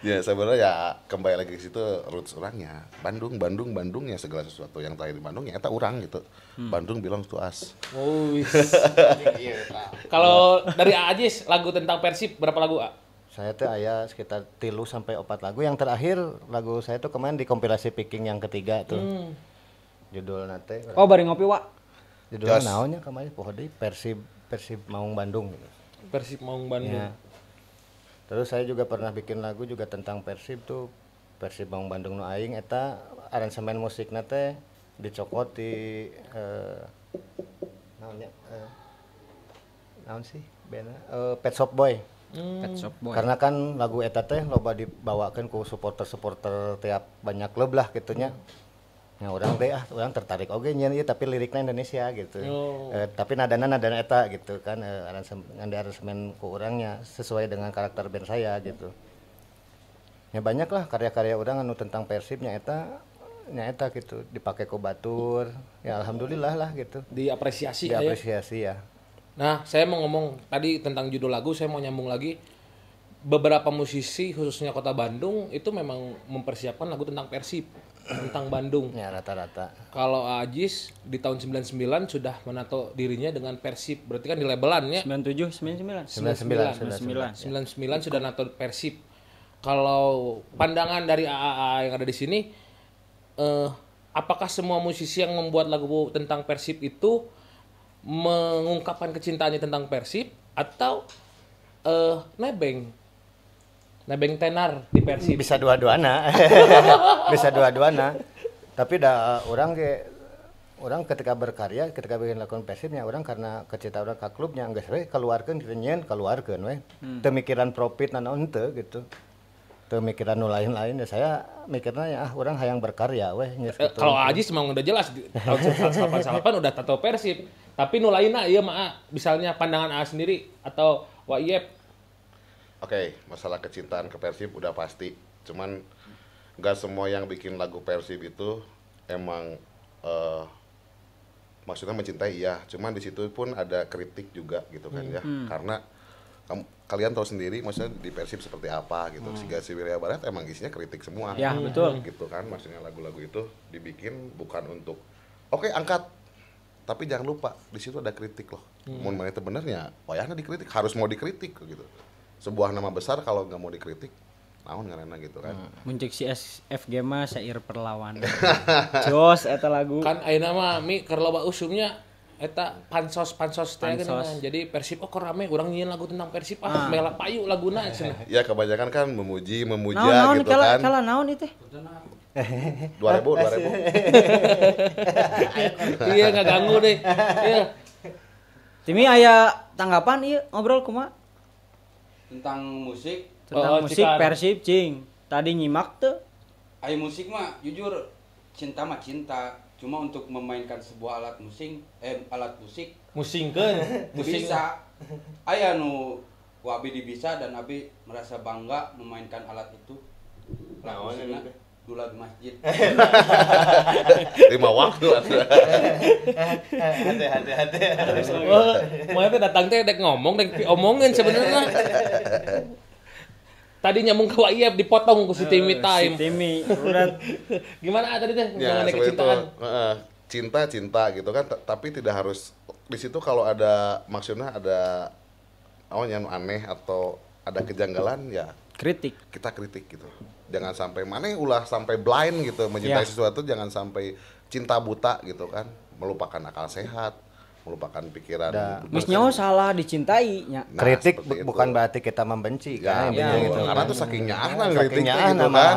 Speaker 1: ya sebenarnya ya kembali lagi ke situ roots orangnya. Bandung, Bandung, Bandung ya segala sesuatu yang terakhir di Bandung ya itu urang gitu. Hmm. Bandung bilang itu as.
Speaker 2: Oh,
Speaker 4: Kalau dari Ajis lagu tentang Persib berapa lagu, A?
Speaker 2: saya tuh ayah sekitar tilu sampai opat lagu yang terakhir lagu saya tuh kemarin di kompilasi picking yang ketiga tuh hmm. judul nate oh bari ngopi wa Judulnya naonnya kemarin pohode persib persib maung bandung gitu. persib maung iya. bandung ya. terus saya juga pernah bikin lagu juga tentang persib tuh persib maung bandung nu no aing eta aransemen musik nate dicokot di uh, eh, naonnya uh, naon sih bena uh, pet shop boy Hmm. Pet Shop Boy. Karena kan lagu eta teh loba dibawakan ke supporter-supporter tiap banyak klub lah gitunya. Hmm. Nah, orang teh ah orang tertarik oke okay, nyanyi tapi liriknya Indonesia gitu. Oh. Eh, tapi nadana nadana eta gitu kan eh, aransemen aransemen ke orangnya sesuai dengan karakter band saya gitu. Ya banyak lah karya-karya orang anu tentang persibnya eta nyata gitu dipakai ke batur ya alhamdulillah lah gitu diapresiasi ya. diapresiasi ya, ya.
Speaker 4: Nah, saya mau ngomong tadi tentang judul lagu, saya mau nyambung lagi. Beberapa musisi khususnya kota Bandung itu memang mempersiapkan lagu tentang Persib, tentang Bandung. Ya, rata-rata. Kalau Ajis di tahun 99 sudah menato dirinya dengan Persib. Berarti kan di ya? 97 99 99 99, 99, 99 ya. sudah nato Persib. Kalau pandangan dari AAA yang ada di sini eh apakah semua musisi yang membuat lagu tentang Persib itu mengungkapkan kecintaannya tentang Persib atau uh, nebeng nebeng tenar di Persib bisa dua-duana bisa dua-duana
Speaker 2: tapi dah orang ke orang ketika berkarya ketika bikin lakon Persibnya orang karena kecinta orang ke klubnya enggak sih keluarkan kerenyen keluarkan weh hmm. pemikiran profit nana ente gitu tuh mikiran nulain lain ya saya mikirnya ya ah orang hayang berkarya weh eh, gitu. kalau Aziz
Speaker 4: memang udah jelas tahun 1988 udah tato persib tapi nu lainnya iya misalnya pandangan A sendiri atau
Speaker 1: Waiep oke okay, masalah kecintaan ke persib udah pasti cuman nggak semua yang bikin lagu persib itu emang uh, maksudnya mencintai iya cuman di situ pun ada kritik juga gitu kan ya. hmm. ya karena kalian tahu sendiri maksudnya di Persib seperti apa gitu. Hmm. Sehingga si Wilayah Barat emang isinya kritik semua. Ya, hmm. betul. Gitu kan maksudnya lagu-lagu itu dibikin bukan untuk oke okay, angkat tapi jangan lupa di situ ada kritik loh. Hmm. Mau mana itu benernya, wayahnya dikritik, harus mau dikritik gitu. Sebuah nama besar kalau nggak mau dikritik naon ngarana gitu kan. Hmm.
Speaker 3: Muncik si SFG Gema syair perlawan. Jos eta lagu. Kan
Speaker 4: ayeuna mah mi keur loba usumnya eta pansos pansos teh kan jadi persib oh kok rame orang nyanyi lagu tentang persib ah, ah. melak payu laguna cenah
Speaker 1: ya kebanyakan kan memuji memuja naon, naon, gitu kan kala naon itu dua ribu dua ribu
Speaker 3: iya nggak ganggu deh iya
Speaker 1: Timi ayah
Speaker 3: tanggapan iya
Speaker 5: ngobrol kuma tentang musik tentang oh, musik cikar.
Speaker 3: persib cing tadi nyimak
Speaker 5: tuh ayah musik mah jujur cinta mah cinta cuma untuk memainkan sebuah alat musik eh alat musik musing kan musik bisa ayah nu ku abi bisa dan abi merasa bangga memainkan alat itu nah musiknya dulu di masjid lima waktu hati hati hati mau
Speaker 4: datang teh dek ngomong dek omongin sebenarnya tadi nyambung ke Waiyab dipotong ke si eh, Timmy Time. Si Timmy, Gimana tadi deh ya, kecintaan?
Speaker 1: Eh, cinta cinta gitu kan, tapi tidak harus di situ kalau ada maksudnya ada oh yang aneh atau ada kejanggalan ya kritik kita kritik gitu jangan sampai mana ulah sampai blind gitu mencintai yeah. sesuatu jangan sampai cinta buta gitu kan melupakan akal sehat melupakan pikiran. Da. Misnyo
Speaker 2: salah dicintai. Ya. Nah, kritik bukan berarti kita membenci ya, kan. Ya, ya, gitu, kan. karena itu tuh sakingnya ahna kritiknya ahna gitu kan.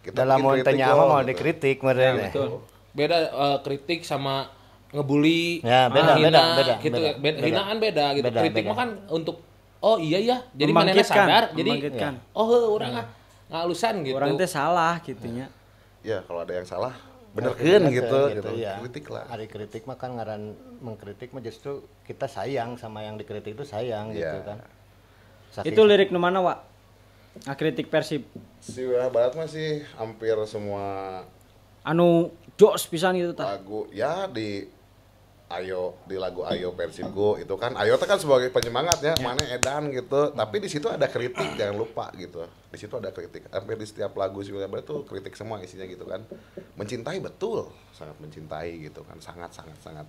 Speaker 2: Kita dalam mau tanya mau gitu. mau dikritik ya, betul.
Speaker 4: Beda uh, kritik sama ngebully, ya, beda, ah, hina, beda, beda, gitu, ya. beda, beda, hinaan beda gitu. Beda, kritik mah kan untuk oh iya ya, jadi mana sadar, jadi oh orang ya. ngalusan gitu. Orang itu
Speaker 3: salah gitunya. Ya
Speaker 1: kalau ada yang salah
Speaker 3: bener kan, gitu,
Speaker 2: gitu, gitu. Ya. kritik lah hari kritik mah kan ngaran mengkritik mah justru kita sayang sama yang dikritik itu sayang yeah. gitu kan Saking itu
Speaker 3: lirik nu mana Wak? Nah, kritik
Speaker 1: Persib si banget mah sih, hampir semua anu jos pisan gitu tak lagu ya di Ayo di lagu Ayo versiku itu kan Ayo itu kan sebagai penyemangat ya. Iya. mana edan gitu tapi di situ ada kritik jangan lupa gitu di situ ada kritik hampir di setiap lagu sih tuh kritik semua isinya gitu kan mencintai betul sangat mencintai gitu kan sangat sangat sangat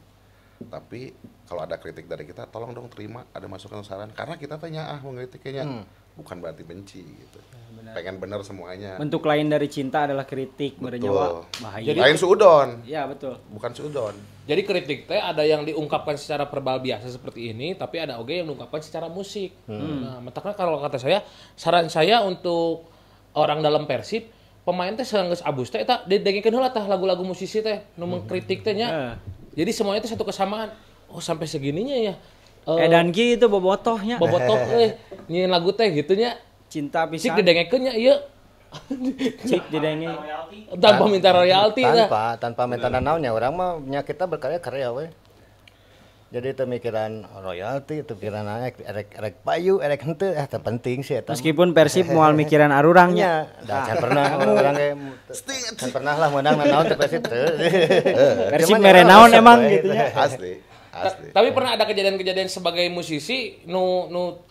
Speaker 1: tapi kalau ada kritik dari kita tolong dong terima ada masukan saran karena kita tanya ah mengkritiknya hmm. bukan berarti benci gitu ya, Benar. pengen bener semuanya bentuk
Speaker 3: lain dari cinta adalah kritik bernyawa bahaya jadi, lain suudon
Speaker 4: ya betul bukan suudon jadi kritik teh ada yang diungkapkan secara verbal biasa seperti ini, tapi ada oge yang diungkapkan secara musik. Hmm. Nah, makanya kalau kata saya, saran saya untuk orang dalam Persib, pemain teh seanggeus abus teh tak didengekeun heula tah lagu-lagu musisi teh nu kritik tehnya. Hmm. Jadi semuanya itu satu kesamaan. Oh, sampai segininya ya. Uh, Edan
Speaker 3: gitu bobotohnya. Bobotoh eh, nyiin lagu teh gitunya. Cinta pisan. Sik didengekeun nya iya cik ini tanpa minta royalti tanpa
Speaker 2: tanpa minta naonnya orang mah nya kita berkarya karya we jadi itu mikiran royalti itu pikiran erek erek erek payu erek hente eh ah, terpenting sih meskipun
Speaker 3: persib mual mikiran arurangnya iya, dah pernah orang
Speaker 2: pernah lah menang ya naon tuh persib persib mere emang
Speaker 1: gitu ya asli asli tapi
Speaker 4: pernah ada kejadian-kejadian sebagai musisi nu nu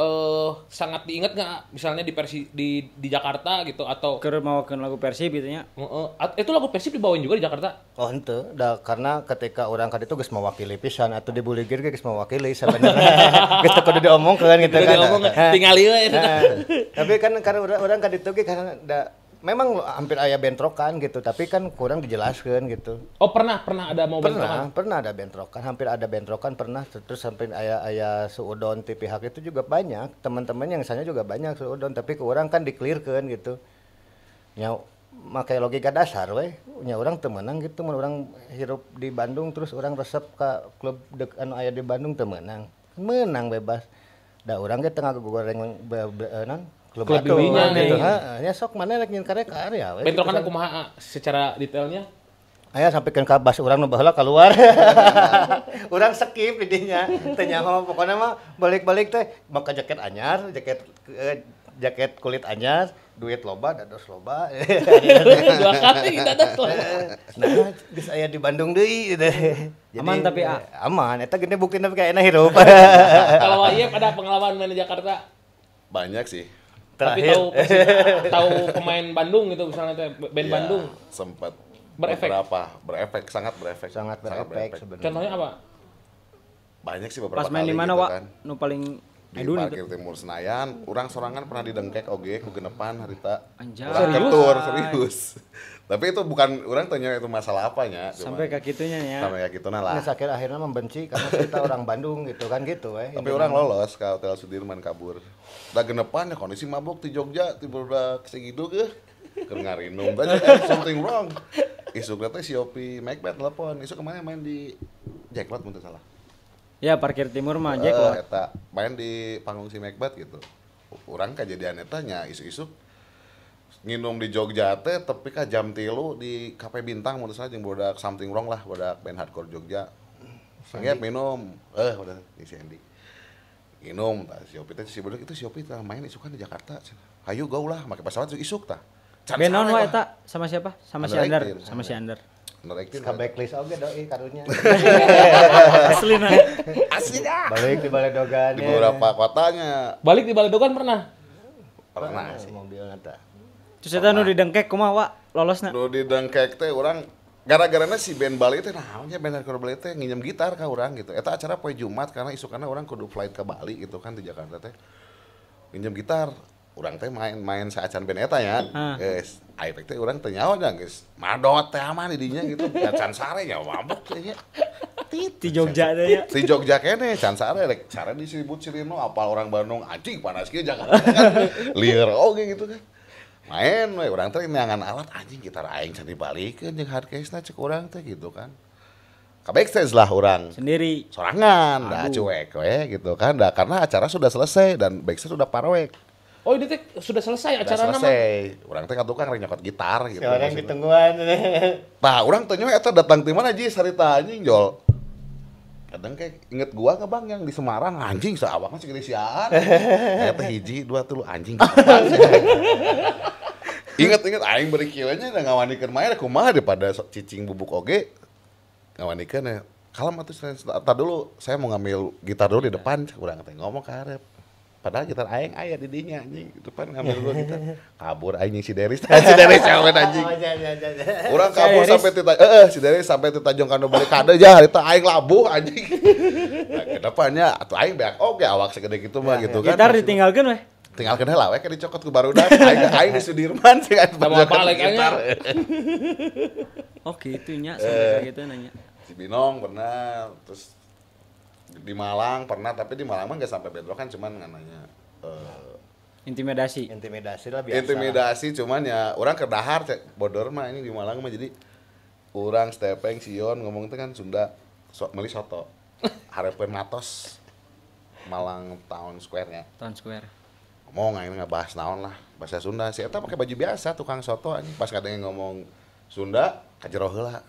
Speaker 4: uh, sangat diingat nggak misalnya di Persi di di Jakarta gitu atau keur lagu Persib gitu ya Uh, uh, itu lagu Persib dibawain juga di Jakarta.
Speaker 2: Oh ente da karena ketika orang kadi itu geus mewakili pisan atau di Buligir geus mewakili
Speaker 5: sebenarnya.
Speaker 2: geus teu kudu gitu kan gitu kan. tinggal ieu. Ya, Tapi kan karena orang orang kadi itu karena memang hampir ayah bentrokan gitu tapi kan kurang dijelaskan gitu oh pernah pernah ada mau pernah bentrokan? pernah ada bentrokan hampir ada bentrokan pernah terus sampai ayah ayah suudon di pihak itu juga banyak teman-teman yang saya juga banyak suudon tapi kurang kan dikelirkan gitu ya makai logika dasar weh orang temenang gitu mau orang hirup di Bandung terus orang resep ke klub dek anu ayah di Bandung temenang menang bebas da orang ke tengah goreng nan klub, klub bibinya gitu. Hanya sok mana lagi ingin karya karya. Bentrok kan aku mah ah,
Speaker 4: secara detailnya.
Speaker 2: Ayah sampaikan ke bas orang nu baheula keluar. orang skip didinya. ternyata pokoknya mah balik-balik teh maka jaket anyar, jaket eh, jaket kulit anyar, duit loba dados loba dua kali dados loba nah geus aya di Bandung deui deh. aman tapi a, ah. aman eta gede buktina kayak enak hirup
Speaker 4: kalau iya pada pengalaman mana Jakarta
Speaker 2: banyak sih tapi tahu
Speaker 1: tahu pemain
Speaker 4: Bandung gitu misalnya band ya, Bandung
Speaker 1: sempat berefek berapa berefek sangat berefek sangat berefek, sangat berefek. sebenarnya contohnya apa banyak sih beberapa pas main di mana gitu, kan. nu paling di Edun parkir itu. timur Senayan orang sorangan pernah didengkek oge ku genepan harita Anjay. orang ketur serius tapi itu bukan orang tanya itu masalah apanya ya sampai kayak gitunya ya sampai kayak gitunya lah
Speaker 2: Nah, akhirnya membenci karena kita orang Bandung gitu kan gitu eh tapi orang lolos
Speaker 1: ke Hotel Sudirman kabur Tak genepan ya kondisi mabok di Jogja di beberapa segitu ke keur ngarinum tanya something wrong isu kereta si Opi Macbeth telepon isu kemana main di jackpot muntah salah
Speaker 3: ya parkir timur mah uh,
Speaker 1: main di panggung si Macbeth gitu orang kejadian eta isu-isu nginum di Jogja teh tapi kah jam tilu di Kafe Bintang muntah salah jeung bodak something wrong lah bodak band hardcore Jogja Sangat minum, eh udah di Sandy minum nah, si Opi teh si budak itu si Opi teh main isukan di Jakarta hayu gaulah make pesawat isuk tah Benon wae eta sama siapa? Sama si Ander. sama si Under. Nerekin ka backlist oge
Speaker 3: doi
Speaker 2: karunya. Asli nah. Asli dah. Balik di Dogan. Di ya. beberapa kotanya.
Speaker 1: Balik di Dogan pernah? Pernah
Speaker 2: sih. Mobil eta.
Speaker 1: Terus eta nu didengkek kumaha wa lolosna? Nu didengkek teh urang gara-garanya si band Bali itu namanya band hardcore Bali itu nginjem gitar ke orang gitu itu acara poin Jumat karena isu karena orang kudu flight ke Bali gitu kan di Jakarta teh nginjem gitar orang teh main-main seacan band eta ya guys ayo teh orang teh nyawa guys madot teh aman didinya gitu ya can sare nyawa mabuk teh ya di Jogja teh ya di Jogja kene can sare rek sare di Sirino apal orang Bandung anjing panas kieu Jakarta kan? liar oge gitu kan main we orang teh neangan alat anjing gitar aing cari balik, jeung hard case-na cek orang teh gitu kan kabeh teh lah orang sendiri sorangan dah cuek we gitu kan dah karena acara sudah selesai dan backstage sudah parwek
Speaker 4: Oh ini teh sudah selesai acara
Speaker 1: nama. Selesai. Orang teh kan rek nyokot gitar gitu. Si orang ditungguan. Nah, orang tanya eta datang di mana Ji sarita anjing jol kadang kayak inget gua nggak bang yang di Semarang anjing seawang sih kerisian kayak hiji dua tuh anjing inget inget aing beri kiwanya udah ngawanikan main aku mah ya, daripada cicing bubuk oge ngawanikan ya Kalau mati saya tar dulu saya mau ngambil gitar dulu di depan kurang ngerti ngomong ke padahal kita aing ayah di dinya anjing kan ngambil dulu kita kabur anjing si Deris si Deris awet anjing oh, orang kabur sampai tita eh, eh si Deris sampai tita jong balik kade ya itu aing labuh anjing nah, kedepannya atau aing beak oke awak segede gitu mah ya, gitu ya. kan gitar ditinggalkeun weh tinggalkeun heula weh kan dicokot ke barudak aing aing di Sudirman sih aing kan. balik gitar oh gitu nya eh. sampai kayak gitu nanya si Binong pernah terus di Malang pernah tapi di Malang mah nggak sampai bentrokan cuman namanya uh, eh, intimidasi intimidasi lah biasa intimidasi cuman ya orang kerdahar cek bodor mah ini di Malang mah jadi orang stepeng Sion ngomong itu kan Sunda so, meli soto harapan matos Malang Town Square nya Town Square ngomong ini nggak bahas naon lah bahasa Sunda sih entah pakai baju biasa tukang soto aja pas katanya ngomong Sunda kajeroh lah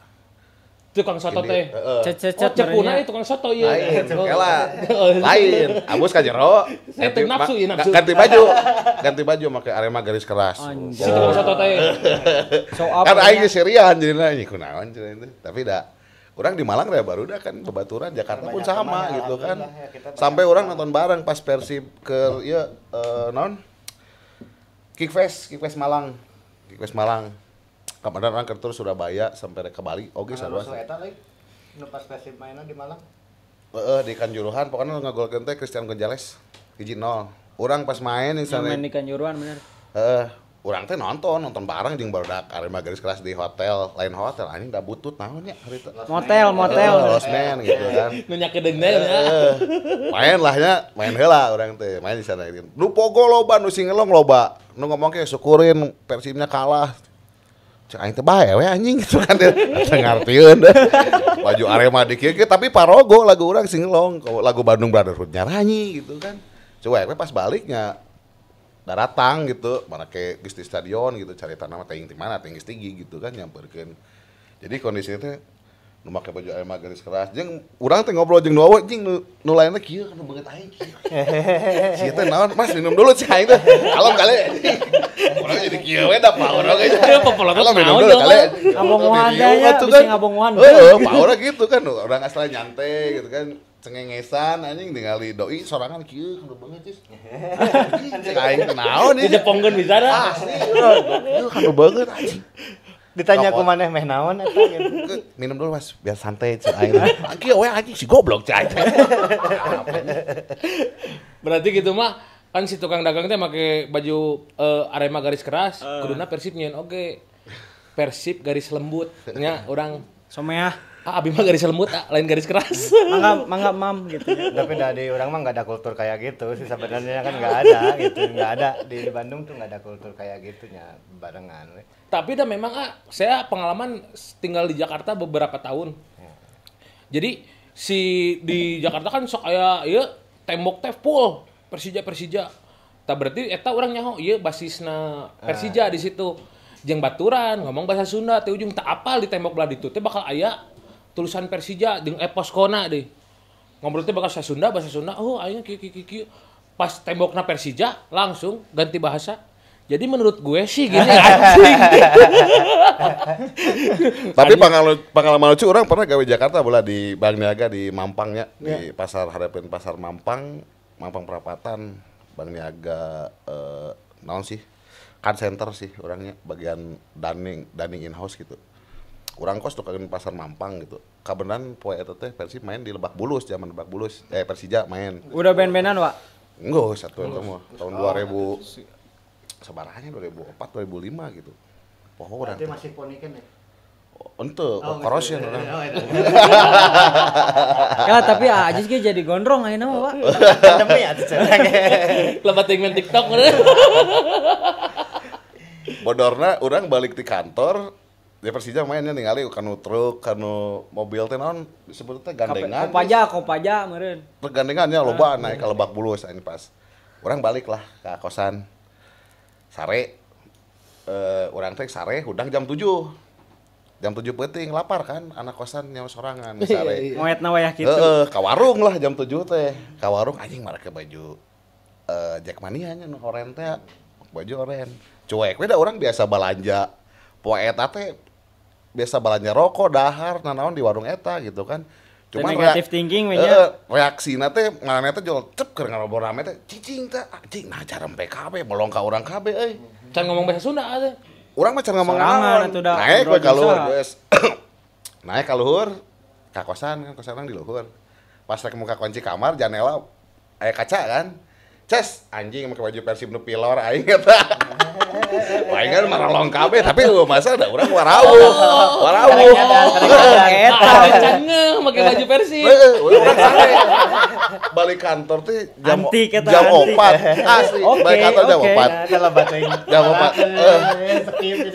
Speaker 1: tukang soto teh. cecet cepuna itu tukang soto ya. Lain, kela. Oh, iya. Lain. Abus kajero. Ganti nafsu ya nafsu. Ganti baju. Ganti baju pakai Arema garis keras. Si tukang soto teh. So Kan aing ya? serian jadi nanya kunaon jadi itu. Tapi tidak. Orang di Malang ya baru udah kan kebaturan Jakarta pun sama gitu kan. Ya, Sampai orang nonton bareng pas Persib ke ya non Kickfest, Kickfest Malang. Kickfest Malang. Kemarin orang kertur Surabaya sampai ke Bali, oke okay, sarua.
Speaker 2: Eta lagi, lepas persib mainan di Malang.
Speaker 1: eh di Kanjuruhan, pokoknya nggak gol teh Christian Gonzales, hiji nol. Orang pas main di sana. Main di Kanjuruhan bener. Eh, orang teh nonton nonton bareng baru barudak Arema garis keras di hotel lain hotel ini udah butut naon Hotel, ya hotel. motel motel oh, man gitu kan nu nyakedeung nya main lah ya main heula orang teh main di sana lu pogo loba nu singelong loba nu ngomong kayak syukurin persibnya kalah aing teh bae we anjing gitu kan ngartieun baju Arema di kieu tapi parogo lagu orang singlong lagu Bandung Brotherhood nyaranyi gitu kan cuek we pas baliknya daratang gitu mana ke gusti stadion gitu cari tanah teh teuing mana teuing tinggi gitu kan nyamperkeun jadi kondisinya teh memakai baju air garis keras jeng orang teh ngobrol jeng nuawa jeng nu, nu lain teh kieu kana banget aing kieu si teh naon mas minum dulu cih aing teh kalem kali orang jadi kieu we da power oge teh popolot kalem minum dulu kali eh? abongoan ya bisa kan. ngabongoan heeh power gitu kan orang asal nyantai gitu kan cengengesan anjing ningali doi sorangan kieu kana banget cis
Speaker 2: cek aing teh naon di eh? jepongkeun bisa da asli
Speaker 1: kana banget anjing
Speaker 2: ditanya aku mana meh naon
Speaker 1: gitu. minum dulu mas biar santai cek aing lagi ya anjing si goblok cek
Speaker 4: berarti gitu mah kan si tukang dagangnya pakai baju uh, Arema garis keras uh. kuduna Persib nyeun okay. Persib garis lembut orang
Speaker 2: somea ah ah
Speaker 4: abi mah garis lembut ah, lain garis keras mangga
Speaker 2: mangga mam gitu Tapi tapi dari orang mah nggak ada kultur kayak gitu sih sebenarnya kan nggak ada gitu nggak ada di, Bandung tuh nggak ada kultur kayak gitunya barengan
Speaker 4: tapi dah memang ah saya pengalaman tinggal di Jakarta beberapa tahun ya. jadi si di Jakarta kan sok kayak, ya tembok teh full Persija Persija tak berarti eta orang nyaho iya basisna Persija ah. di situ jeng baturan ngomong bahasa Sunda teh ujung tak apal di tembok belah itu teh bakal ayah tulisan Persija dengan epos kona deh ngobrolnya bakal saya Sunda bahasa Sunda oh akhirnya kiki kiki. pas temboknya Persija langsung ganti bahasa jadi menurut
Speaker 1: gue sih gini anjing. Tapi pengalaman, lucu orang pernah gawe Jakarta bola di Bang Niaga di Mampang ya, di ya. pasar hadapin pasar Mampang, Mampang Perapatan, Bang Niaga eh, non sih? Kan center sih orangnya bagian dining dining in house gitu kurang kos tuh kagak pasar Mampang gitu. Kabenan poe eta teh Persib main di Lebak Bulus zaman Lebak Bulus. Eh Persija main.
Speaker 3: Udah ben-benan
Speaker 2: Pak?
Speaker 1: Enggak, satu itu mah tahun oh, ribu 2000 sebarahnya 2004 2005 gitu. Poho orang. Berarti
Speaker 2: masih ponikan ya?
Speaker 1: Untuk oh, oh ya orang. Oh, iya. Ya tapi ah,
Speaker 3: Ajis sih jadi gondrong aja nama Pak.
Speaker 4: Demi atuh cerang. Lebat main TikTok.
Speaker 1: Bodorna orang balik di kantor di Persija mainnya ningali kanu truk, kanu mobil teh naon disebutnya gandengan. Kopaja,
Speaker 3: kopaja meureun. Gandengannya ah. loba nah, naik ke
Speaker 1: Lebak Bulus ini pas. Orang balik lah ke kosan. Sare. Eh orang teh sare Udah jam 7. Jam 7 penting lapar kan anak kosan nyawa sorangan sare. Moetna wayah kitu. Heeh, ka warung lah jam 7 teh. Ka warung anjing ke baju eh Jackmania nya nu oren teh baju oren. Cuek, beda orang biasa belanja. Poeta teh biasa balanya rokok dahar nanaon di warung eta gitu kan cuma negatif rea thinking e, reaksi nate ngarana nate jual cep karena ngarobor rame teh cicing teh ah, cicing nah cara PKB bolong orang orang KB eh cara ngomong bahasa Sunda aja orang macam ngomong ngomong ngalawan naik kalau kaluhur, naik kaluhur luhur kan kosan di luhur pas rek muka kunci kamar janela eh kaca kan Ces, anjing pakai baju versi nu pilor aing eta. Aing kan maralong kabeh tapi uh, masa ada urang warau. Oh. Warau. Eta
Speaker 4: cengeng pakai baju versi. Urang sare.
Speaker 1: Balik kantor tuh jam anti, kata, jam 4. Asli. Okay, Balik kantor jam 4. Salah baca Jam 4. Eh,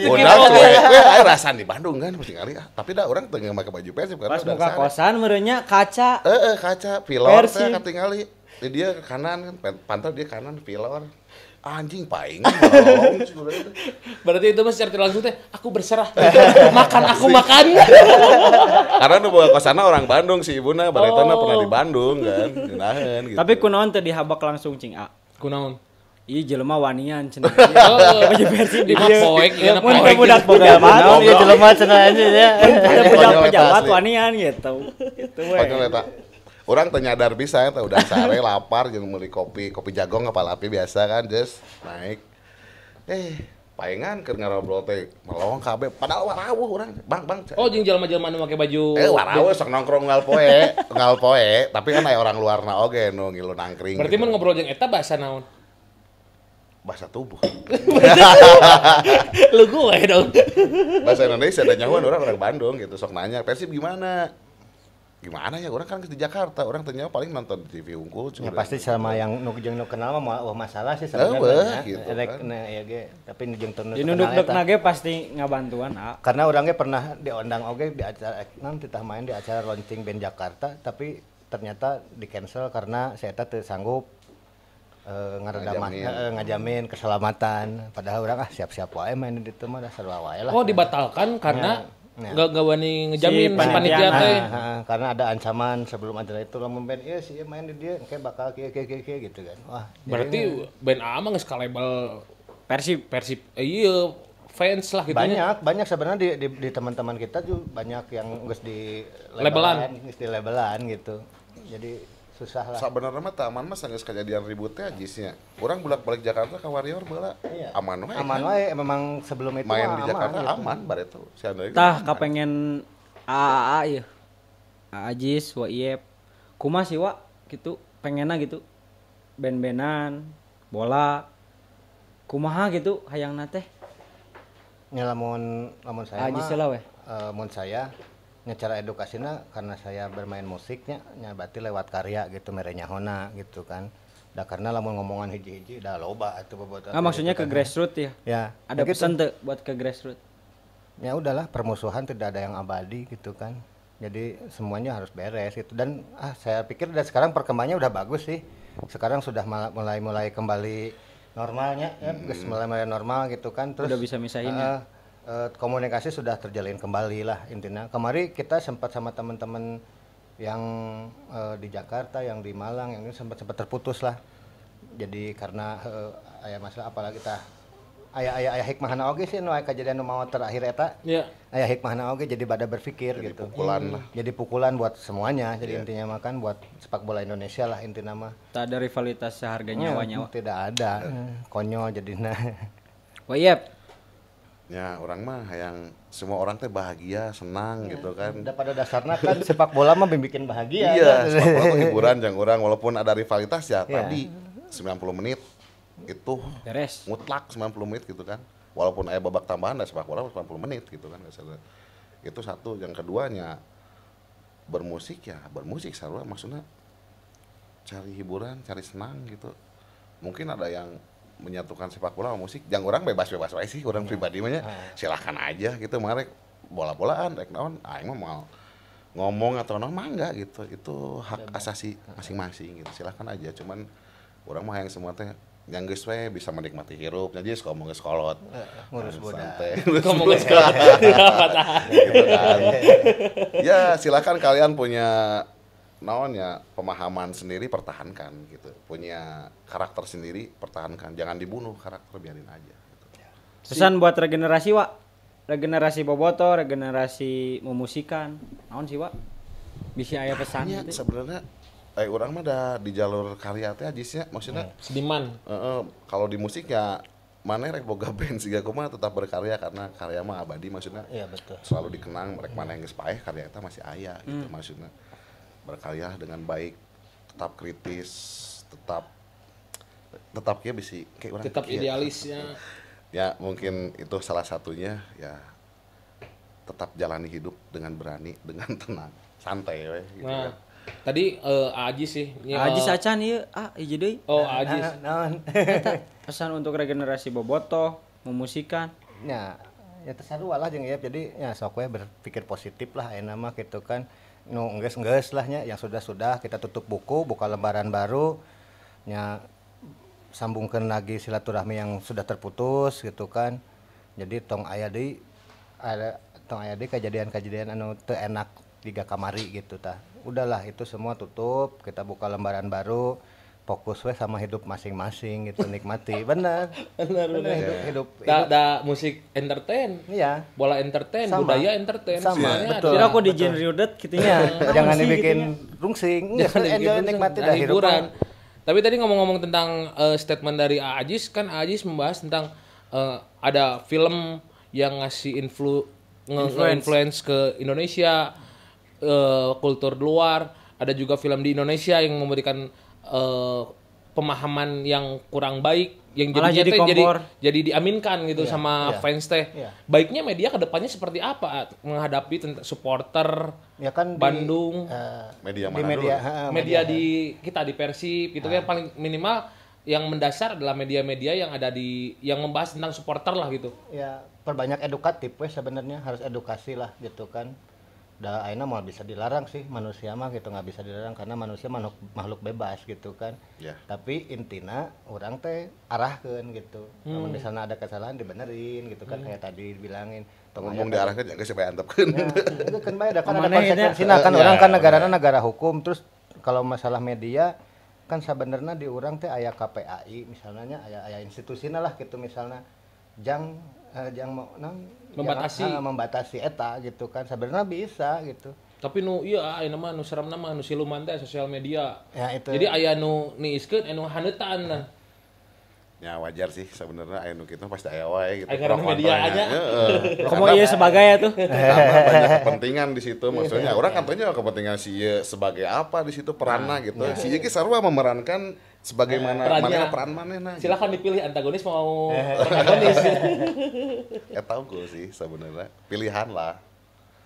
Speaker 1: udah cuek. aing rasan di Bandung kan mesti kali ah. Tapi dah urang teu pakai baju Persib kan. Pas muka kosan merenya kaca. Heeh, kaca pilor teh katingali. Ini eh, dia ke kanan kan, pantau dia kanan pilar. Anjing paing. Berarti itu mas cerita langsung teh aku berserah. makan aku makan. Karena nu bawa sana orang Bandung si ibuna, baretona oh. pernah di Bandung kan. Dinahan, gitu. Tapi
Speaker 3: kunaon teh dihabak langsung cing A. Kunaon? Iya jelema wanian cenah. Oh, versi iya, di iya, dia. Poek ya pun budak pejabat ieu iya, jelema cenah anjing ya. pejabat
Speaker 5: pejabat
Speaker 1: wanian gitu. Gitu we orang ternyadar bisa ya udah sare lapar jangan gitu, beli kopi kopi jagung apa lapi biasa kan just naik eh palingan ke ngobrol teh melong kabe padahal warawu orang bang bang cek.
Speaker 4: oh jeung jalma-jalma nu make
Speaker 1: baju eh warawu sok nongkrong ngal poe ngal poe tapi kan aya orang luar, oge nu ngilu nangkring berarti
Speaker 4: gitu. mun ngobrol jeung eta bahasa naon
Speaker 1: bahasa tubuh
Speaker 6: lu
Speaker 4: gue dong
Speaker 1: bahasa Indonesia dan nyawa orang orang Bandung gitu sok nanya persib gimana gimana ya orang kan di Jakarta orang ternyata paling nonton TV unggul ya pasti sama yang
Speaker 2: nuk jeng nuk kenal mah wah masalah sih sebenarnya ya. gitu kan. nah, ya ge tapi jeng terus kenal nuk nuk nage pasti bantuan a ah. karena orangnya pernah diundang oke di acara nanti titah main di acara launching band Jakarta tapi ternyata di cancel karena saya tak sanggup Uh, ngajamin. Uh, ngajamin keselamatan padahal orang ah siap-siap wae main di tempat mah dasar wae lah. Oh dibatalkan karena ya. Iya. nggak nggak berani ngejamin si panitia ah, teh ah, karena ada ancaman sebelum acara itu lamun band iya sih iya, main di dia kayak bakal kayak kayak kayak gitu kan wah berarti band A mah nggak skalable persib persib iya fans lah gitu banyak banyak sebenarnya di, di, di teman-teman kita tuh banyak yang nggak di labelan lebelan di lebelan gitu jadi susah lah sebenarnya mah taman
Speaker 1: mah sangat kejadian ributnya jisnya orang bolak balik Jakarta ke Warrior bola iya. aman wae aman wae
Speaker 2: kan? memang sebelum itu main di Jakarta aman, gitu. aman siapa itu
Speaker 1: si Andre tah A
Speaker 2: AA
Speaker 3: ya AA jis wa iep kuma sih wa gitu pengennya gitu ben-benan bola kumaha gitu hayang nate
Speaker 2: ya lamun lamun saya Aji mah, uh, mun saya cara edukasinya karena saya bermain musiknya ya berarti lewat karya gitu merenya hona gitu kan Nah, karena lamun ngomongan hiji-hiji udah loba itu bobot. Nah, maksudnya gitu ke kan. grassroots ya. Ya. Ada ya, pesan tuh buat ke grassroots. Ya udahlah, permusuhan tidak ada yang abadi gitu kan. Jadi semuanya harus beres gitu dan ah saya pikir dan sekarang perkembangannya udah bagus sih. Sekarang sudah mulai-mulai kembali normalnya ya, mm -hmm. mulai-mulai normal gitu kan. Terus udah bisa misahin uh, ya Eh, komunikasi sudah terjalin kembali lah intinya. Kemarin kita sempat sama teman-teman yang uh, di Jakarta, yang di Malang, yang ini sempat sempat terputus lah. Jadi karena uh, ayah masalah apalagi kita ayah ayah ayah hikmahna oge sih nu kejadian mau terakhir eta. Iya. Ayah hikmahna oge jadi pada berpikir jadi gitu. pukulan hmm. lah. Jadi pukulan buat semuanya. Jadi yeah. intinya makan buat sepak bola Indonesia lah intinya mah.
Speaker 3: Tak
Speaker 1: ada rivalitas seharga
Speaker 3: nyawa ya, nyawa.
Speaker 2: Tidak ada. Hmm. Konyol jadi nah. Wah, yep. Iya
Speaker 1: ya orang mah yang semua orang teh bahagia senang ya, gitu kan pada
Speaker 2: dasarnya kan sepak bola mah bikin bahagia iya kan? sepak bola tuh hiburan
Speaker 1: jangan orang walaupun ada rivalitas ya, ya. tadi 90 menit itu Beres. mutlak 90 menit gitu kan walaupun ada babak tambahan dan sepak bola 90 menit gitu kan itu satu yang keduanya bermusik ya bermusik selalu maksudnya cari hiburan cari senang gitu mungkin ada yang menyatukan sepak bola sama musik jangan orang bebas-bebas aja sih orang iya. pribadi mah ya. iya. silahkan aja gitu marek bola-bolaan rek naon aing ah, emang mau ngomong atau non mah enggak gitu itu hak asasi iya. masing-masing gitu silahkan aja cuman orang mah yang semua teh yang gue bisa menikmati hirup jadi suka ngomong sekolot, kolot ngurus bodak gitu kan. ya silakan kalian punya ya pemahaman sendiri pertahankan gitu punya karakter sendiri pertahankan jangan dibunuh karakter biarin aja gitu. Ya. pesan
Speaker 3: si. buat regenerasi wa regenerasi boboto regenerasi memusikan naon sih wa
Speaker 1: bisa ayah pesan gitu. sebenarnya eh orang mah dah di jalur karya teh ajisnya maksudnya eh, sediman eh, eh, kalau di musik ya mana rek boga band sih mah tetap berkarya karena karya mah abadi maksudnya iya betul selalu dikenang mereka mana yang gespaeh karya itu masih ayah gitu hmm. maksudnya berkarya dengan baik tetap kritis tetap tetap ya bisa kayak orang tetap kaya. idealisnya ya mungkin itu salah satunya ya tetap jalani hidup dengan berani dengan tenang santai we, gitu nah. ya.
Speaker 3: Tadi uh, Aji sih. Ya, Aji eh, sacan iya, ah iya deh. Oh Aji. Ah, ah, naon. Pesan untuk regenerasi boboto, memusikan.
Speaker 2: Ya, ya terserah lah jeung ya. Jadi ya sok berpikir positif lah Enama gitu kan nu enggak enggak lahnya yang sudah sudah kita tutup buku buka lembaran baru nya sambungkan lagi silaturahmi yang sudah terputus gitu kan jadi tong ayah di ada tong ayah di kejadian-kejadian anu teu enak tiga kamari gitu tah udahlah itu semua tutup kita buka lembaran baru fokus we sama hidup masing-masing gitu nikmati benar benar benar hidup, hidup, hidup. Da, musik entertain iya bola entertain sama. budaya entertain sama Semuanya betul kira aku di genre
Speaker 4: udah gitu iya. ya jangan gitu dibikin ya?
Speaker 2: rungsing jangan enjoy nikmati dah hiburan
Speaker 4: tapi tadi ngomong-ngomong tentang uh, statement dari A Ajis kan A Ajis membahas tentang uh, ada film yang ngasih influ nge-influence influence ke Indonesia uh, kultur luar ada juga film di Indonesia yang memberikan uh, pemahaman yang kurang baik yang jadi jadi teh jadi jadi diaminkan gitu yeah, sama yeah. fans teh. Yeah. Baiknya media kedepannya seperti apa menghadapi supporter ya kan Bandung uh,
Speaker 2: media di media, Uh, media, media
Speaker 4: di ya. kita di Persib gitu uh. paling minimal yang mendasar adalah media-media yang ada di yang membahas tentang supporter lah gitu.
Speaker 2: Ya perbanyak edukatif ya sebenarnya harus edukasi lah gitu kan da aina mau bisa dilarang sih manusia mah gitu nggak bisa dilarang karena manusia makhluk makhluk bebas gitu kan yeah. tapi intina orang teh arahkan gitu hmm. namun di sana ada kesalahan dibenerin gitu kan hmm. kayak tadi bilangin ngomong diarahkan ya supaya yang antepkeun ya, itu kan banyak ada kan ada konsekuensinya nah, kan iya, orang kan iya. negara negara hukum terus kalau masalah media kan sebenarnya di orang teh ayah KPAI misalnya ayah ayah institusinya lah gitu misalnya jang Eh, yang mau non nah, membatasi uh, membatasi eta gitu kan sebenarnya bisa gitu
Speaker 4: tapi nu iya ayeuna nama nu seram nama nu siluman teh sosial media ya, itu. jadi ayah nu niiskeun anu hanetaan nah
Speaker 1: ya wajar sih sebenarnya ayo nu kita pasti aya wae gitu. Ayo media aja. kamu Komo sebagai ya tuh. banyak kepentingan di situ maksudnya iya. orang kan tanya kepentingan si iya sebagai apa di situ perannya nah, gitu. Iya. Si iya sarua memerankan sebagaimana mana peran
Speaker 4: mana Gitu. Silakan dipilih antagonis mau antagonis.
Speaker 1: ya tahu gue sih sebenarnya pilihan lah.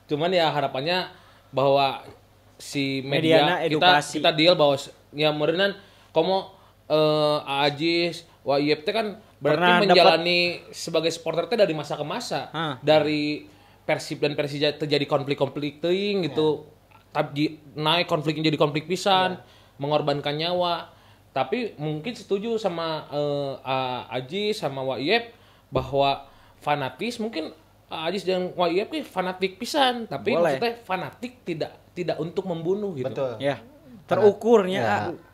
Speaker 1: Cuman ya harapannya
Speaker 4: bahwa si media kita kita deal bahwa ya merenan kamu eh uh, Ajis YFT kan berarti Pernah menjalani dapet... sebagai supporter teh dari masa ke masa. Hah. Dari Persib dan Persija terjadi konflik-konflik ting gitu. Ya. naik konfliknya jadi konflik pisan, ya. mengorbankan nyawa. Tapi mungkin setuju sama uh, uh, eh, Aji sama YF bahwa fanatis mungkin uh, Aji dan YIP fanatik pisan, tapi Boleh. maksudnya fanatik tidak tidak untuk membunuh gitu. Betul. Ya. Terukurnya ya. ya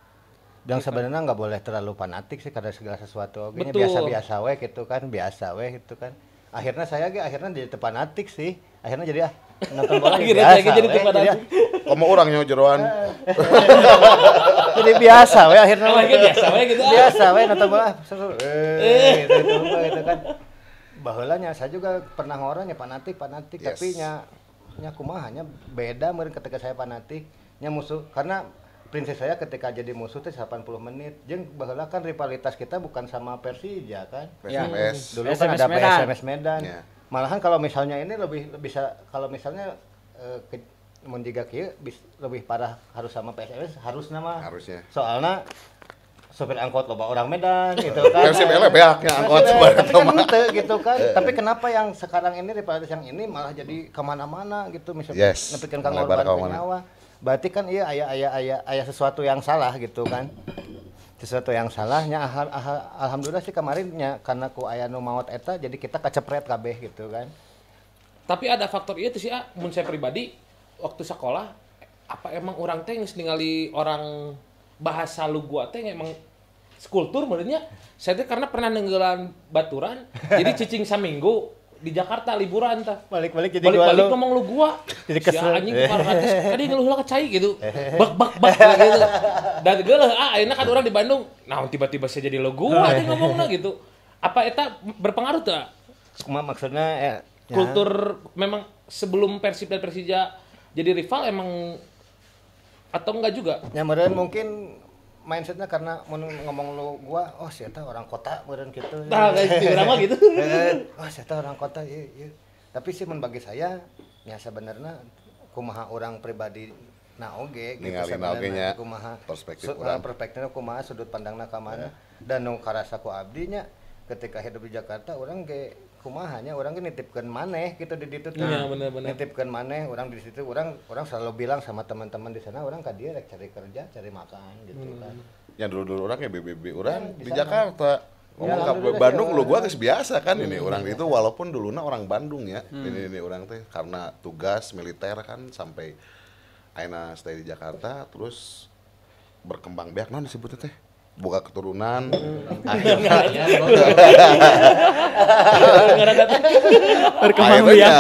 Speaker 2: yang gitu. sebenarnya nggak boleh terlalu fanatik sih karena segala sesuatu Ini biasa-biasa weh gitu kan biasa weh gitu kan akhirnya saya ge akhirnya jadi fanatik sih akhirnya jadi ah nonton bola akhirnya biasa jadi, jadi fanatik kamu
Speaker 1: orangnya jeroan
Speaker 2: jadi biasa weh ah. akhirnya
Speaker 1: Lagi biasa weh gitu ah. biasa weh nonton bola ah,
Speaker 2: eh gitu, gitu, gitu kan bahulanya saya juga pernah orangnya fanatik fanatik yes. tapi nya nya nya beda mungkin ketika saya fanatik nya musuh karena prinsip saya ketika jadi musuh itu 80 menit jeng bahwa kan rivalitas kita bukan sama Persija kan PSMS. Iya. Iya. dulu SMS kan ada Medan. PSMS Medan yeah. malahan iya. kalau misalnya ini lebih bisa kalau misalnya uh, ke, menjaga kia lebih parah harus sama PSMS harus nama harusnya soalnya sopir angkot loba orang Medan gitu kan. yang angkot tapi kan gitu, kan. tapi kenapa yang sekarang ini rivalitas yang ini malah jadi kemana-mana gitu misalnya yes. nepikan Kang Orban Nyawa berarti kan iya ayah ayah ayah ayah sesuatu yang salah gitu kan sesuatu yang salahnya alhamdulillah sih kemarinnya karena ku ayah nu maut eta jadi kita kecepret kabeh gitu kan
Speaker 4: tapi ada faktor itu iya sih ah mun saya pribadi waktu sekolah apa emang orang teh ningali orang bahasa lu gua teh emang skulptur menurutnya saya teh karena pernah nenggelan baturan jadi cicing saminggu di Jakarta liburan tah. Balik-balik jadi balik, -balik gua. Balik ngomong lu gua. Jadi kesel. Si anjing parah atas. Tadi kan ngeluh lah kecai gitu. Bak bak bak gitu. Dan geuleuh ah ayeuna kan orang di Bandung. Nah tiba-tiba saya jadi lu gua aja nah. ngomongna gitu. Apa eta berpengaruh tuh?
Speaker 2: Cuma maksudnya eh, ya, kultur
Speaker 4: ya. memang sebelum Persib dan Persija jadi
Speaker 2: rival emang atau enggak juga? Ya mungkin mindsetnya karena mau ngomong lu gua oh siapa orang kota kemudian gitu nah guys gitu, mah gitu oh siapa orang kota iya, iya. tapi sih men bagi saya ya sebenarnya kumaha orang pribadi naoge oge gitu sebenarnya kumaha perspektif su, orang perspektifnya kumaha sudut pandangnya ke mana yeah. dan nu karasa ku abdinya ketika hidup di Jakarta orang ge hanya orang nitipkan maneh gitu di situ kan ya, bener, bener. nitipkan maneh orang di situ orang orang selalu bilang sama teman-teman di sana orang kan dia cari kerja cari makan gitu hmm. kan
Speaker 1: yang dulu dulu orang ya BBB orang ya, di, di Jakarta iya, ngomong ya, ke Bandung lu iya. gua biasa kan ini iya, orang itu walaupun dulunya orang Bandung ya hmm. ini, ini orang teh karena tugas militer kan sampai Aina stay di Jakarta terus berkembang biak non disebutnya teh buka keturunan akhirnya ya. akhirnya ya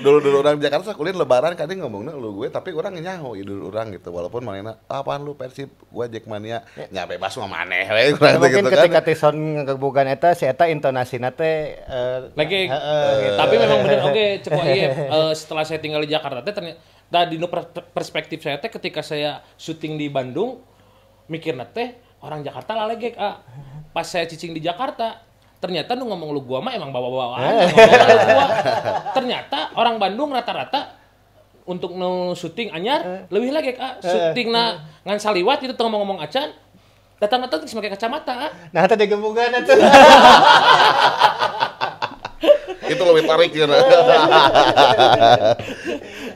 Speaker 1: dulu dulu orang Jakarta kuliah lebaran kadang ngomongnya lu gue tapi orang nyaho ya, dulu orang gitu walaupun mana ah, apaan lu persib gue jackmania ya. nyampe pas sama maneh we gitu, mungkin gitu kan. ketika
Speaker 2: kan. Tison ngegebukan eta si eta intonasi nate uh, eh, lagi uh, tapi memang bener oke okay, iya
Speaker 4: uh, setelah saya tinggal di Jakarta teh ternyata tadi perspektif saya teh ketika saya syuting di Bandung mikir nate orang Jakarta lah legek ah pas saya cicing di Jakarta ternyata lu ngomong lu gua mah emang bawa-bawa aja eh. gua. ternyata orang Bandung rata-rata untuk no syuting anyar eh. lebih lagi ah syuting na ngan saliwat itu tengah ngomong acan datang datang sebagai kacamata
Speaker 2: nah tadi gembungan itu itu lebih tarik ya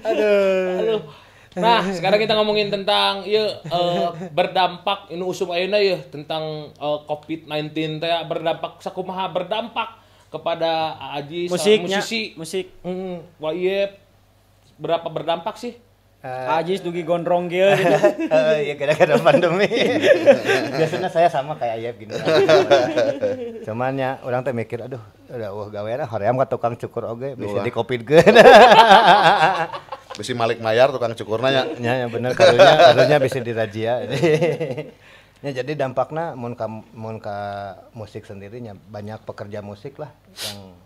Speaker 5: aduh aduh Nah, sekarang
Speaker 4: kita ngomongin tentang ya uh, berdampak ini usum ayeuna ya tentang uh, eh, COVID-19 teh berdampak sakumaha berdampak kepada Aji musik musisi musik. Heeh. Wah, iya berapa berdampak sih?
Speaker 3: Uh, eh, Ajis dugi gondrong gitu. uh, ya gara-gara pandemi. Biasanya saya sama kayak
Speaker 2: Ayep gini. Cuman ya orang teh mikir aduh udah wah gawe lah hoream ka tukang cukur oge bisa di covid Besi Malik Mayar tukang cukur nanya. Ya, ya bener karunya karunya bisa dirajia. ya jadi dampaknya mun ka, mun ka musik sendirinya banyak pekerja musik lah yang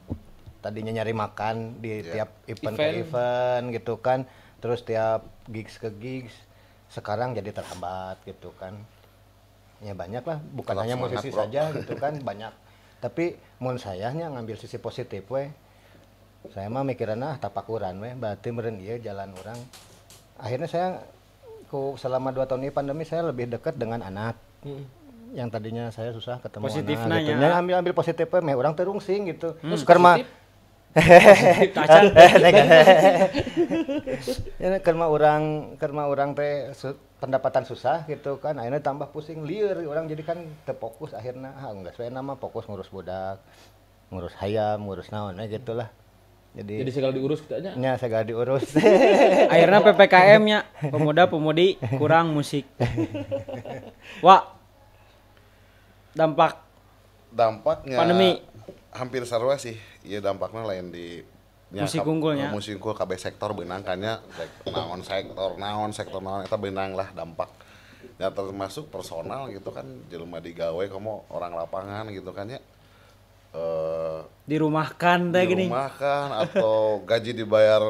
Speaker 2: tadinya nyari makan di yeah. tiap event, event ke event gitu kan terus tiap gigs ke gigs sekarang jadi terhambat gitu kan ya banyak lah bukan Kalo hanya musisi saja gitu kan banyak tapi mun sayanya ngambil sisi positif weh saya mah mikiran ah kurang weh berarti meren iya jalan orang akhirnya saya ku selama dua tahun ini pandemi saya lebih dekat dengan anak hmm yang tadinya saya susah ketemu positif anak, gitu. Ya. ambil ambil positifnya meh orang terungsing gitu hmm. karma ya karma orang karma orang teh pendapatan susah gitu kan akhirnya tambah pusing liar orang jadi kan terfokus akhirnya ah enggak saya nama fokus ngurus budak ngurus hayam ngurus naon gitu lah jadi jadi segala diurus katanya? nya ya segala diurus akhirnya ppkm
Speaker 3: nya pemuda pemudi kurang musik
Speaker 1: Wah dampak dampaknya pandemi hampir sarua sih Iya dampaknya lain di musik kungkulnya musik kungkul KB sektor benang kanya naon sektor naon sektor naon itu benang lah dampak ya termasuk personal gitu kan jelma digawe kamu orang lapangan gitu kan ya di eh, dirumahkan teh gini dirumahkan atau gaji dibayar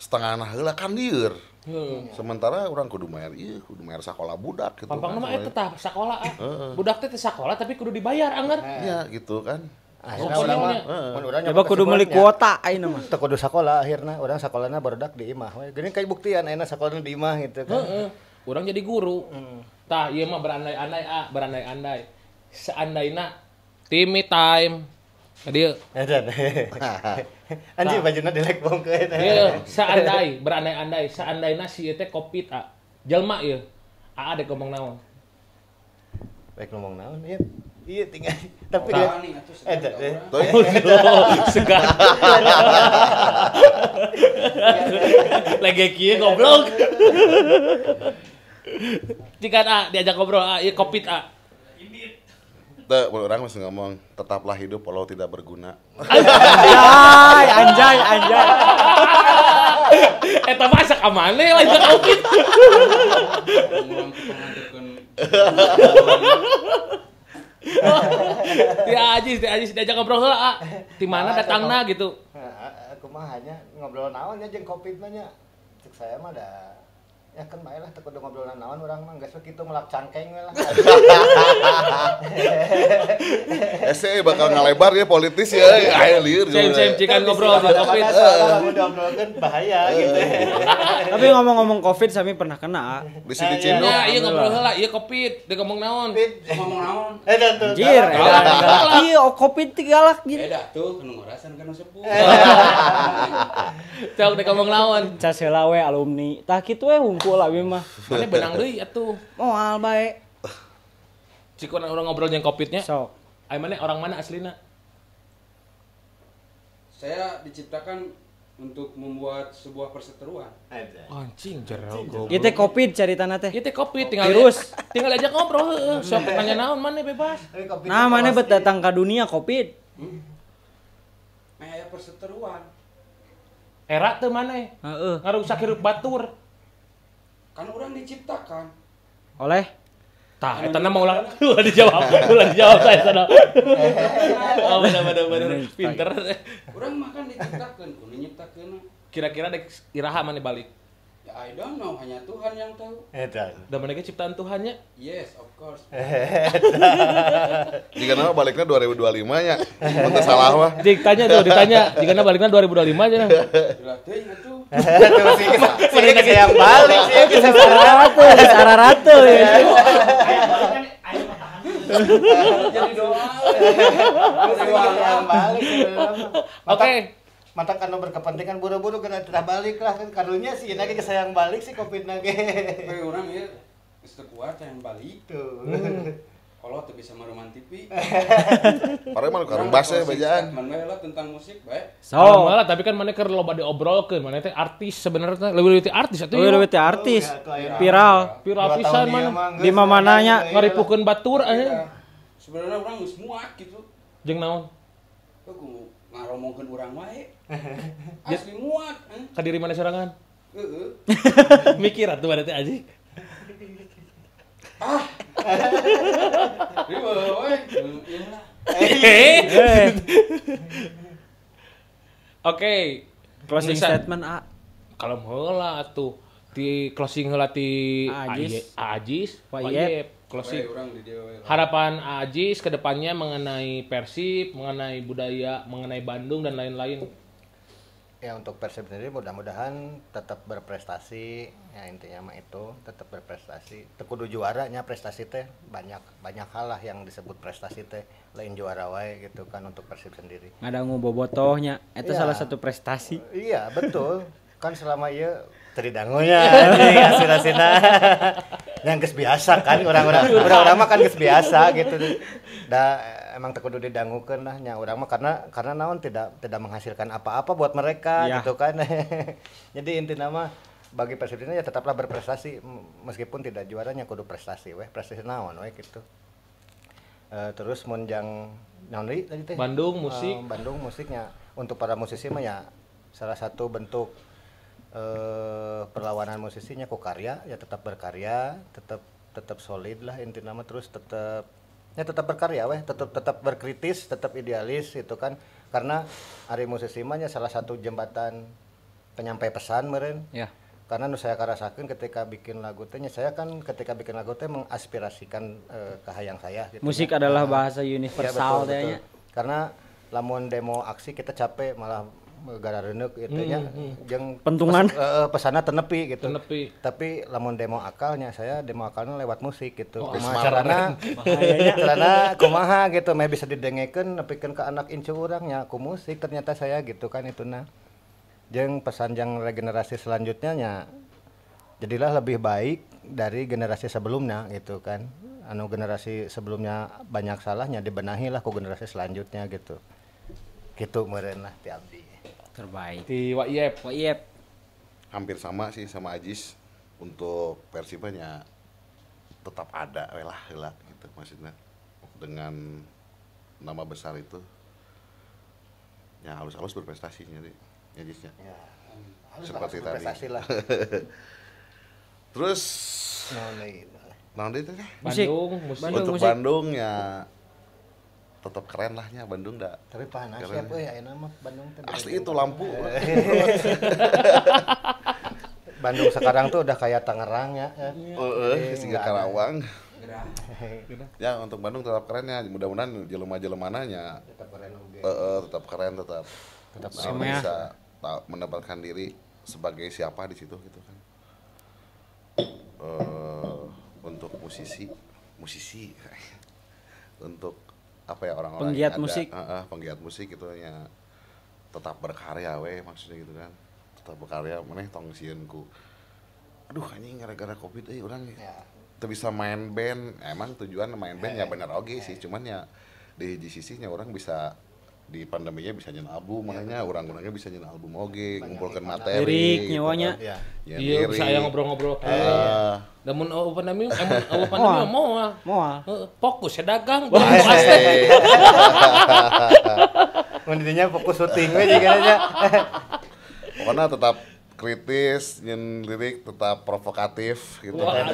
Speaker 1: setengah nah lah kan liur hmm. sementara orang kudu mayar iya kudu mayar sekolah budak gitu pampang kan, nama itu
Speaker 4: tetap tah sekolah ah. budak teh sekolah tapi kudu dibayar anger nah, iya
Speaker 2: eh. gitu kan
Speaker 1: akhirnya ah, iya, orang mah coba kudu meli
Speaker 2: kuota aina mah teu kudu sekolah akhirnya orang sekolahnya berdak di imah Gini kayak buktian aina sekolahnya
Speaker 4: di imah gitu kan heeh orang jadi guru hmm. tah ieu mah berandai-andai ah berandai-andai seandainya timi time Tadi
Speaker 2: Edan. dilek bajuna ke bongkeun. Iya, seandai,
Speaker 4: berandai-andai, seandaina si ieu kopi covid ya. a. Jelma ieu. Aa dek ngomong naon? Baik ngomong
Speaker 2: naon iya Iya tinggal tapi dia ada deh. Eh. Oh, iya. Segar. Lagi kia goblok.
Speaker 4: Jika a diajak ngobrol a iya kopit ah.
Speaker 1: Tuh, orang masih ngomong, tetaplah hidup walau tidak berguna. Anjay,
Speaker 4: anjay, anjay. Eta eh, mah asak amane lah itu covid. Ti Ajis, Ti Ajis diajak ngobrol heula, ah. Di mana ah, datangnya gitu.
Speaker 2: Ah, aku mah hanya ngobrol naon aja ya, jeung covid nya. Cek saya mah ada ya kan baik lah takut ngobrol nawan orang mah nggak gitu ngelap cangkeng lah ese bakal ngalebar ya politis ya eh, ayo liur cem cem
Speaker 3: cikan ngobrol sama covid
Speaker 2: ngobrol kan bahaya eh. gitu
Speaker 3: tapi ngomong-ngomong covid sami pernah kena di sini iya, iya. cino ya, iya ngobrol lah
Speaker 4: iya covid dia ngomong naon ngomong
Speaker 5: naon eh dan eh, iya, oh, tuh jir iya covid galak gitu beda tuh kena ngerasan kena sepuluh.
Speaker 3: cok dia ngomong naon casela we alumni tak gitu we um hungkul lah mah. Mana benang deui atuh. Moal oh, bae. Cikun
Speaker 4: orang ngobrol yang covidnya. nya, Ayo mana orang mana aslina?
Speaker 5: Saya diciptakan untuk membuat sebuah perseteruan.
Speaker 3: Anjing jero goblok. Ieu teh Covid caritana teh. Ieu teh Covid tinggal virus. tinggal aja ngobrol heeh. Sok nanya naon
Speaker 4: mana
Speaker 5: bebas. Eh, nah, mana
Speaker 3: bet datang ke dunia Covid. Hmm.
Speaker 5: Nah, perseteruan.
Speaker 3: Era teu mana? Heeh. Ngarusak hirup batur
Speaker 5: kan orang diciptakan
Speaker 4: oleh Tah, eta mau ulah ulah dijawab, ulah dijawab saya sana. Oh, benar benar benar pinter.
Speaker 5: Orang makan diciptakan, kudu oh, nyiptakeun.
Speaker 4: Kira-kira dek iraha mana balik?
Speaker 5: I don't know, hanya Tuhan yang tahu. Eta.
Speaker 4: Dan mereka ciptaan Tuhannya?
Speaker 5: Yes, of course. Jika nama baliknya 2025 nya. untuk salah mah. Jik tanya tuh, ditanya.
Speaker 4: Jika nama baliknya 2025 aja. Lah teuing atuh.
Speaker 6: Terus sih ke yang balik sih ke Sararatu, ayo, Sararatu ya. ayo, doa.
Speaker 2: Terus yang balik. Oke mata karena berkepentingan buru-buru kena tidak balik lah kan karunya sih yeah. kesayang balik sih covid
Speaker 5: nake tapi orang ya itu kuat yang balik tuh hmm. kalau tuh bisa meruman TV parah malu karung basa bacaan mana lah tentang musik baik so oh,
Speaker 4: malah tapi kan mana kalau obrol kan mana teh artis sebenarnya lebih lebih artis atau lebih ya? lebih artis oh, iya, viral viral pisan mana di nanya iya. ngaripukeun batur aja eh. iya.
Speaker 5: sebenarnya orang semua gitu jeng naon ngaromongkeun urang wae.
Speaker 4: Asli ya. muat. Eh. Ka diri mana sorangan? Heeh. Mikir atuh berarti anjing.
Speaker 6: Ah. Ribeu we. Eh, iya
Speaker 4: Oke. Closing statement A. Kalau heula tuh di closing heula ti Ajis. Ajis. Wajib closing harapan Ajis kedepannya mengenai Persib mengenai budaya mengenai Bandung dan lain-lain
Speaker 2: ya untuk Persib sendiri mudah-mudahan tetap berprestasi ya intinya mah itu tetap berprestasi tekudu juaranya prestasi teh banyak banyak hal lah yang disebut prestasi teh lain juara wae gitu kan untuk Persib sendiri
Speaker 3: ada botohnya itu ya. salah satu prestasi
Speaker 2: iya betul kan selama iya teridangonya hasil iya. hasilnya yang kes biasa kan iya. orang-orang orang-orang mah kan kes biasa iya. gitu dah emang takut udah didangukan lah nya orang mah karena karena naon tidak tidak menghasilkan apa-apa buat mereka ya. gitu kan jadi inti nama bagi presidennya ya tetaplah berprestasi meskipun tidak juaranya kudu prestasi weh prestasi naon weh gitu Uh, terus monjang naon tadi teh Bandung musik uh, Bandung musiknya untuk para musisi mah ya salah satu bentuk eh, perlawanan musisinya kok karya ya tetap berkarya tetap tetap solid lah inti nama terus tetap ya tetap berkarya weh tetap tetap berkritis tetap idealis itu kan karena hari musisi mahnya salah satu jembatan penyampai pesan meren ya karena nu saya karasakan ketika bikin lagu tehnya saya kan ketika bikin lagu teh mengaspirasikan eh, e, kahayang saya gitu musik ya. adalah bahasa iya, universal ya, betul, betul. karena lamun demo aksi kita capek malah gara renek itu hmm, hmm, hmm. pentungan pes, uh, pesana tenepi gitu tenepi. tapi lamun demo akalnya saya demo akalnya lewat musik gitu oh, kumaha karena carana kumaha gitu meh bisa didengekeun nepikeun ke anak incu urangnya ku musik ternyata saya gitu kan itu nah jeung pesan yang regenerasi selanjutnya nya jadilah lebih baik dari generasi sebelumnya gitu kan anu generasi sebelumnya banyak salahnya dibenahilah ku generasi selanjutnya gitu gitu meren lah ti abdi
Speaker 1: terbaik di Waiep Waiep hampir sama sih sama Ajis untuk Persibanya tetap ada rela rela gitu maksudnya dengan nama besar itu ya harus harus berprestasi jadi Ajisnya ya, harus seperti halus tadi lah. terus nah, nah, nah, Bandung, musik. Bandung, untuk musik. Bandung ya tetap keren lahnya Bandung dah. Tapi panas keren. siapa ya nama Bandung tuh. Asli itu lampu. Bandung sekarang tuh udah kayak Tangerang ya. Heeh, uh, uh, Karawang. ya untuk Bandung tetap keren ya. Mudah-mudahan jelema-jelema nanya. Tetap keren oke. Uh, tetap keren tetap. Tetap nah, bisa mendapatkan diri sebagai siapa di situ gitu kan. Uh, untuk musisi musisi untuk apa ya orang-orang penggiat ada, musik uh, uh, penggiat musik itu ya tetap berkarya weh maksudnya gitu kan tetap berkarya meneh tong sienku aduh anjing gara-gara covid eh orang ya. tuh bisa main band emang tujuan main band ya, ya bener oke okay sih eh. cuman ya di, di sisinya orang bisa di pandeminya bisa nyen album iya, makanya orang-orangnya bisa nyen album oge ngumpulkan materi lirik nyawanya gitu, ya, iya, iya, iya bisa yang ngobrol-ngobrol kayak eh, namun uh, pandemi emang uh, pandemi
Speaker 4: mau mau fokus ya dagang
Speaker 1: Intinya fokus syuting aja kan aja. Pokoknya tetap kritis, nyen lirik tetap provokatif gitu. kan?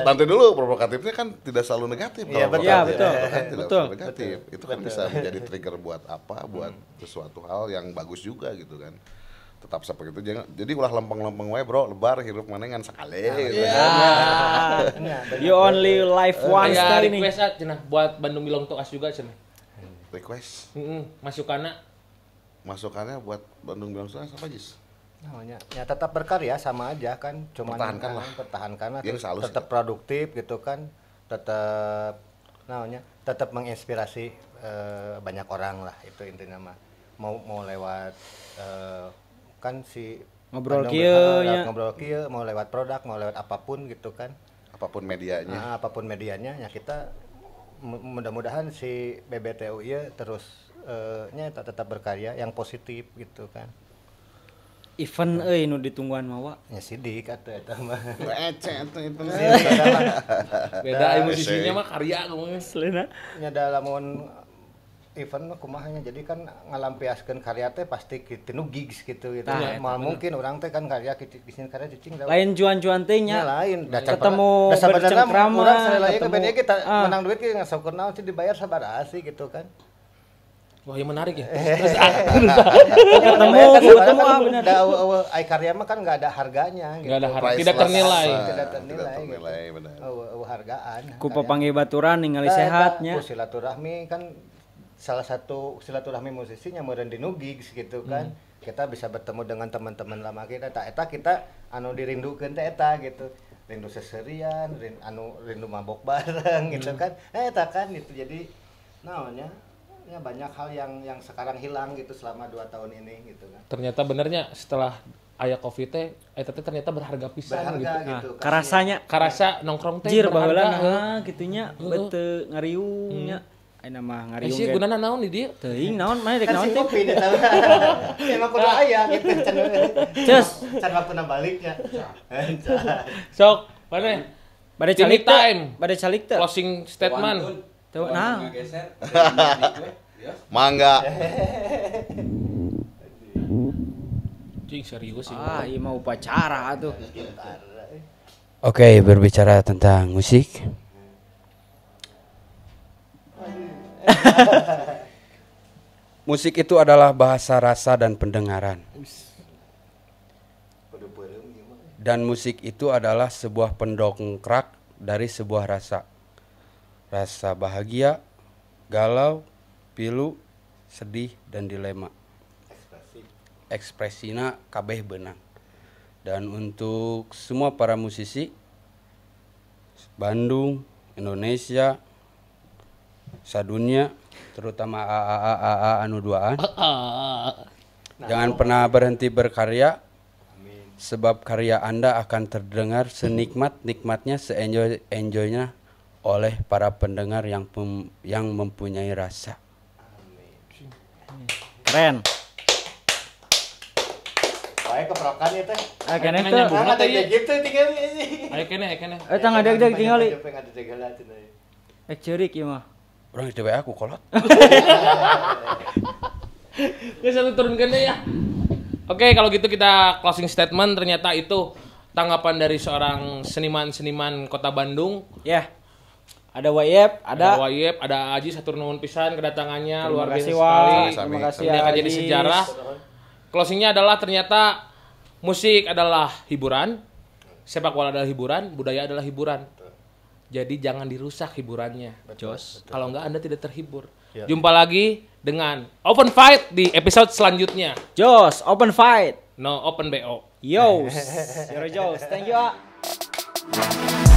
Speaker 1: Nanti dulu provokatifnya kan tidak selalu negatif. Iya betul. Ya, betul. Kan tidak betul. negatif. Betul. Itu kan betul. bisa menjadi trigger buat apa, buat hmm. sesuatu hal yang bagus juga gitu kan tetap seperti itu jangan jadi ulah lempeng-lempeng wae bro lebar hidup mana sekali nah, gitu kan. Iya. kan you only live eh, once ya, kali nih
Speaker 4: request ah cenah buat Bandung Bilong Tokas juga cenah request Masuk -hmm. masukannya
Speaker 2: masukannya buat Bandung Bilong Tokas apa jis namanya ya tetap berkarya sama aja kan cuma pertahankan lah kan pertahankan lah ya, tetap produktif gitu kan tetap namanya tetap menginspirasi uh, banyak orang lah itu intinya mah mau mau lewat uh, kan si ngobrol kia, ya. ngobrol kia, mau lewat produk mau lewat apapun gitu kan apapun medianya nah, apapun medianya ya kita mudah-mudahan si BBTU ya terusnya eh, uh, tetap berkarya yang positif gitu kan
Speaker 3: event nah. eh nu ditungguan mawa ya sidik atau ya, eta
Speaker 2: mah ece atau itu beda nah, musisinya mah karya geus eh, lena nya da lamun event mah kumaha jadi kan ngalampiaskeun karya teh pasti nu gigs gitu gitu nah, mal mungkin orang teh kan karya kisin karya cicing lain juan-juan teh nya ya, lain da ketemu bercengkrama urang sarelaya ke kita ah. menang duit ge ngasokeun naon sih dibayar sabarasi sih gitu kan
Speaker 4: Wah, yang menarik ya. Eh. Ah, ah. iya,
Speaker 2: ketemu, kan ketemu ah benar. Ada uh, uh, karya mah kan enggak ada harganya gitu. Enggak ada harga, uh, tidak ternilai. Tidak gitu. ternilai. Benar. Oh, benar. hargaan. Ku papanggih
Speaker 3: baturan ningali sehatnya.
Speaker 2: Silaturahmi kan salah satu silaturahmi musisinya meureun di Nugix gitu hmm. kan. Kita bisa bertemu dengan teman-teman lama kita. Tak eta kita anu dirindukeun teh eta gitu. Rindu seserian, rindu, anu rindu mabok bareng gitu hmm. kan. Eh tak kan itu jadi naonnya ya banyak hal yang yang sekarang hilang gitu selama dua tahun ini gitu kan.
Speaker 4: Ternyata benernya setelah ayah covid teh eh teh ternyata berharga pisan berharga, gitu. Nah, gitu, karasanya karasa nongkrong teh jir baheula
Speaker 3: nah gitunya uh, bete ngariungnya hmm. Ayo nama eh, ngariung. Sih gunana
Speaker 4: naon di dia? Teuing naon mana rek kan naon teh. Kopi teh tahu.
Speaker 2: Emang kudu aya gitu can. Cus, can waktu baliknya.
Speaker 3: Sok, mana? Bade calik time, bade calik teh. Closing statement. Coba nah. Mangga. Cing serius sih. Ah, iya mau pacara tuh.
Speaker 5: Oke, okay, berbicara tentang musik. musik itu adalah bahasa rasa dan pendengaran. Dan musik itu adalah sebuah pendongkrak dari sebuah rasa rasa bahagia, galau, pilu, sedih dan dilema. Ekspresina kabeh benang. Dan untuk semua para musisi Bandung, Indonesia, sadunia, terutama AAAAA anu duaan. Jangan pernah berhenti berkarya. Sebab karya Anda akan terdengar senikmat-nikmatnya, seenjoy-enjoynya oleh para pendengar yang pem, yang mempunyai rasa. Keren.
Speaker 2: Ayo keprokan ya teh. Ayo kene teh. Nah, gitu tinggal
Speaker 4: ini. Akan kene, ayo kene. Eh tang ada yang tinggal. Eh
Speaker 3: cerik ya mah.
Speaker 5: Orang itu aku kolot.
Speaker 3: Gak satu
Speaker 4: turunkan ya. Oke, kalau gitu kita closing statement ternyata itu tanggapan dari seorang seniman-seniman kota Bandung. Ya. Yeah ada Wayep, ada, ada Wayep, ada Aji satu nuhun pisan kedatangannya terima luar biasa sekali. Terima kasih. Ini akan jadi sejarah. Closingnya adalah ternyata musik adalah hiburan, sepak bola adalah hiburan, budaya adalah hiburan. Jadi jangan dirusak hiburannya, Jos. Kalau nggak Anda tidak terhibur. Ya. Jumpa lagi dengan Open Fight di episode selanjutnya. Jos, Open Fight. No, Open BO. Yo,
Speaker 3: Jos, thank you.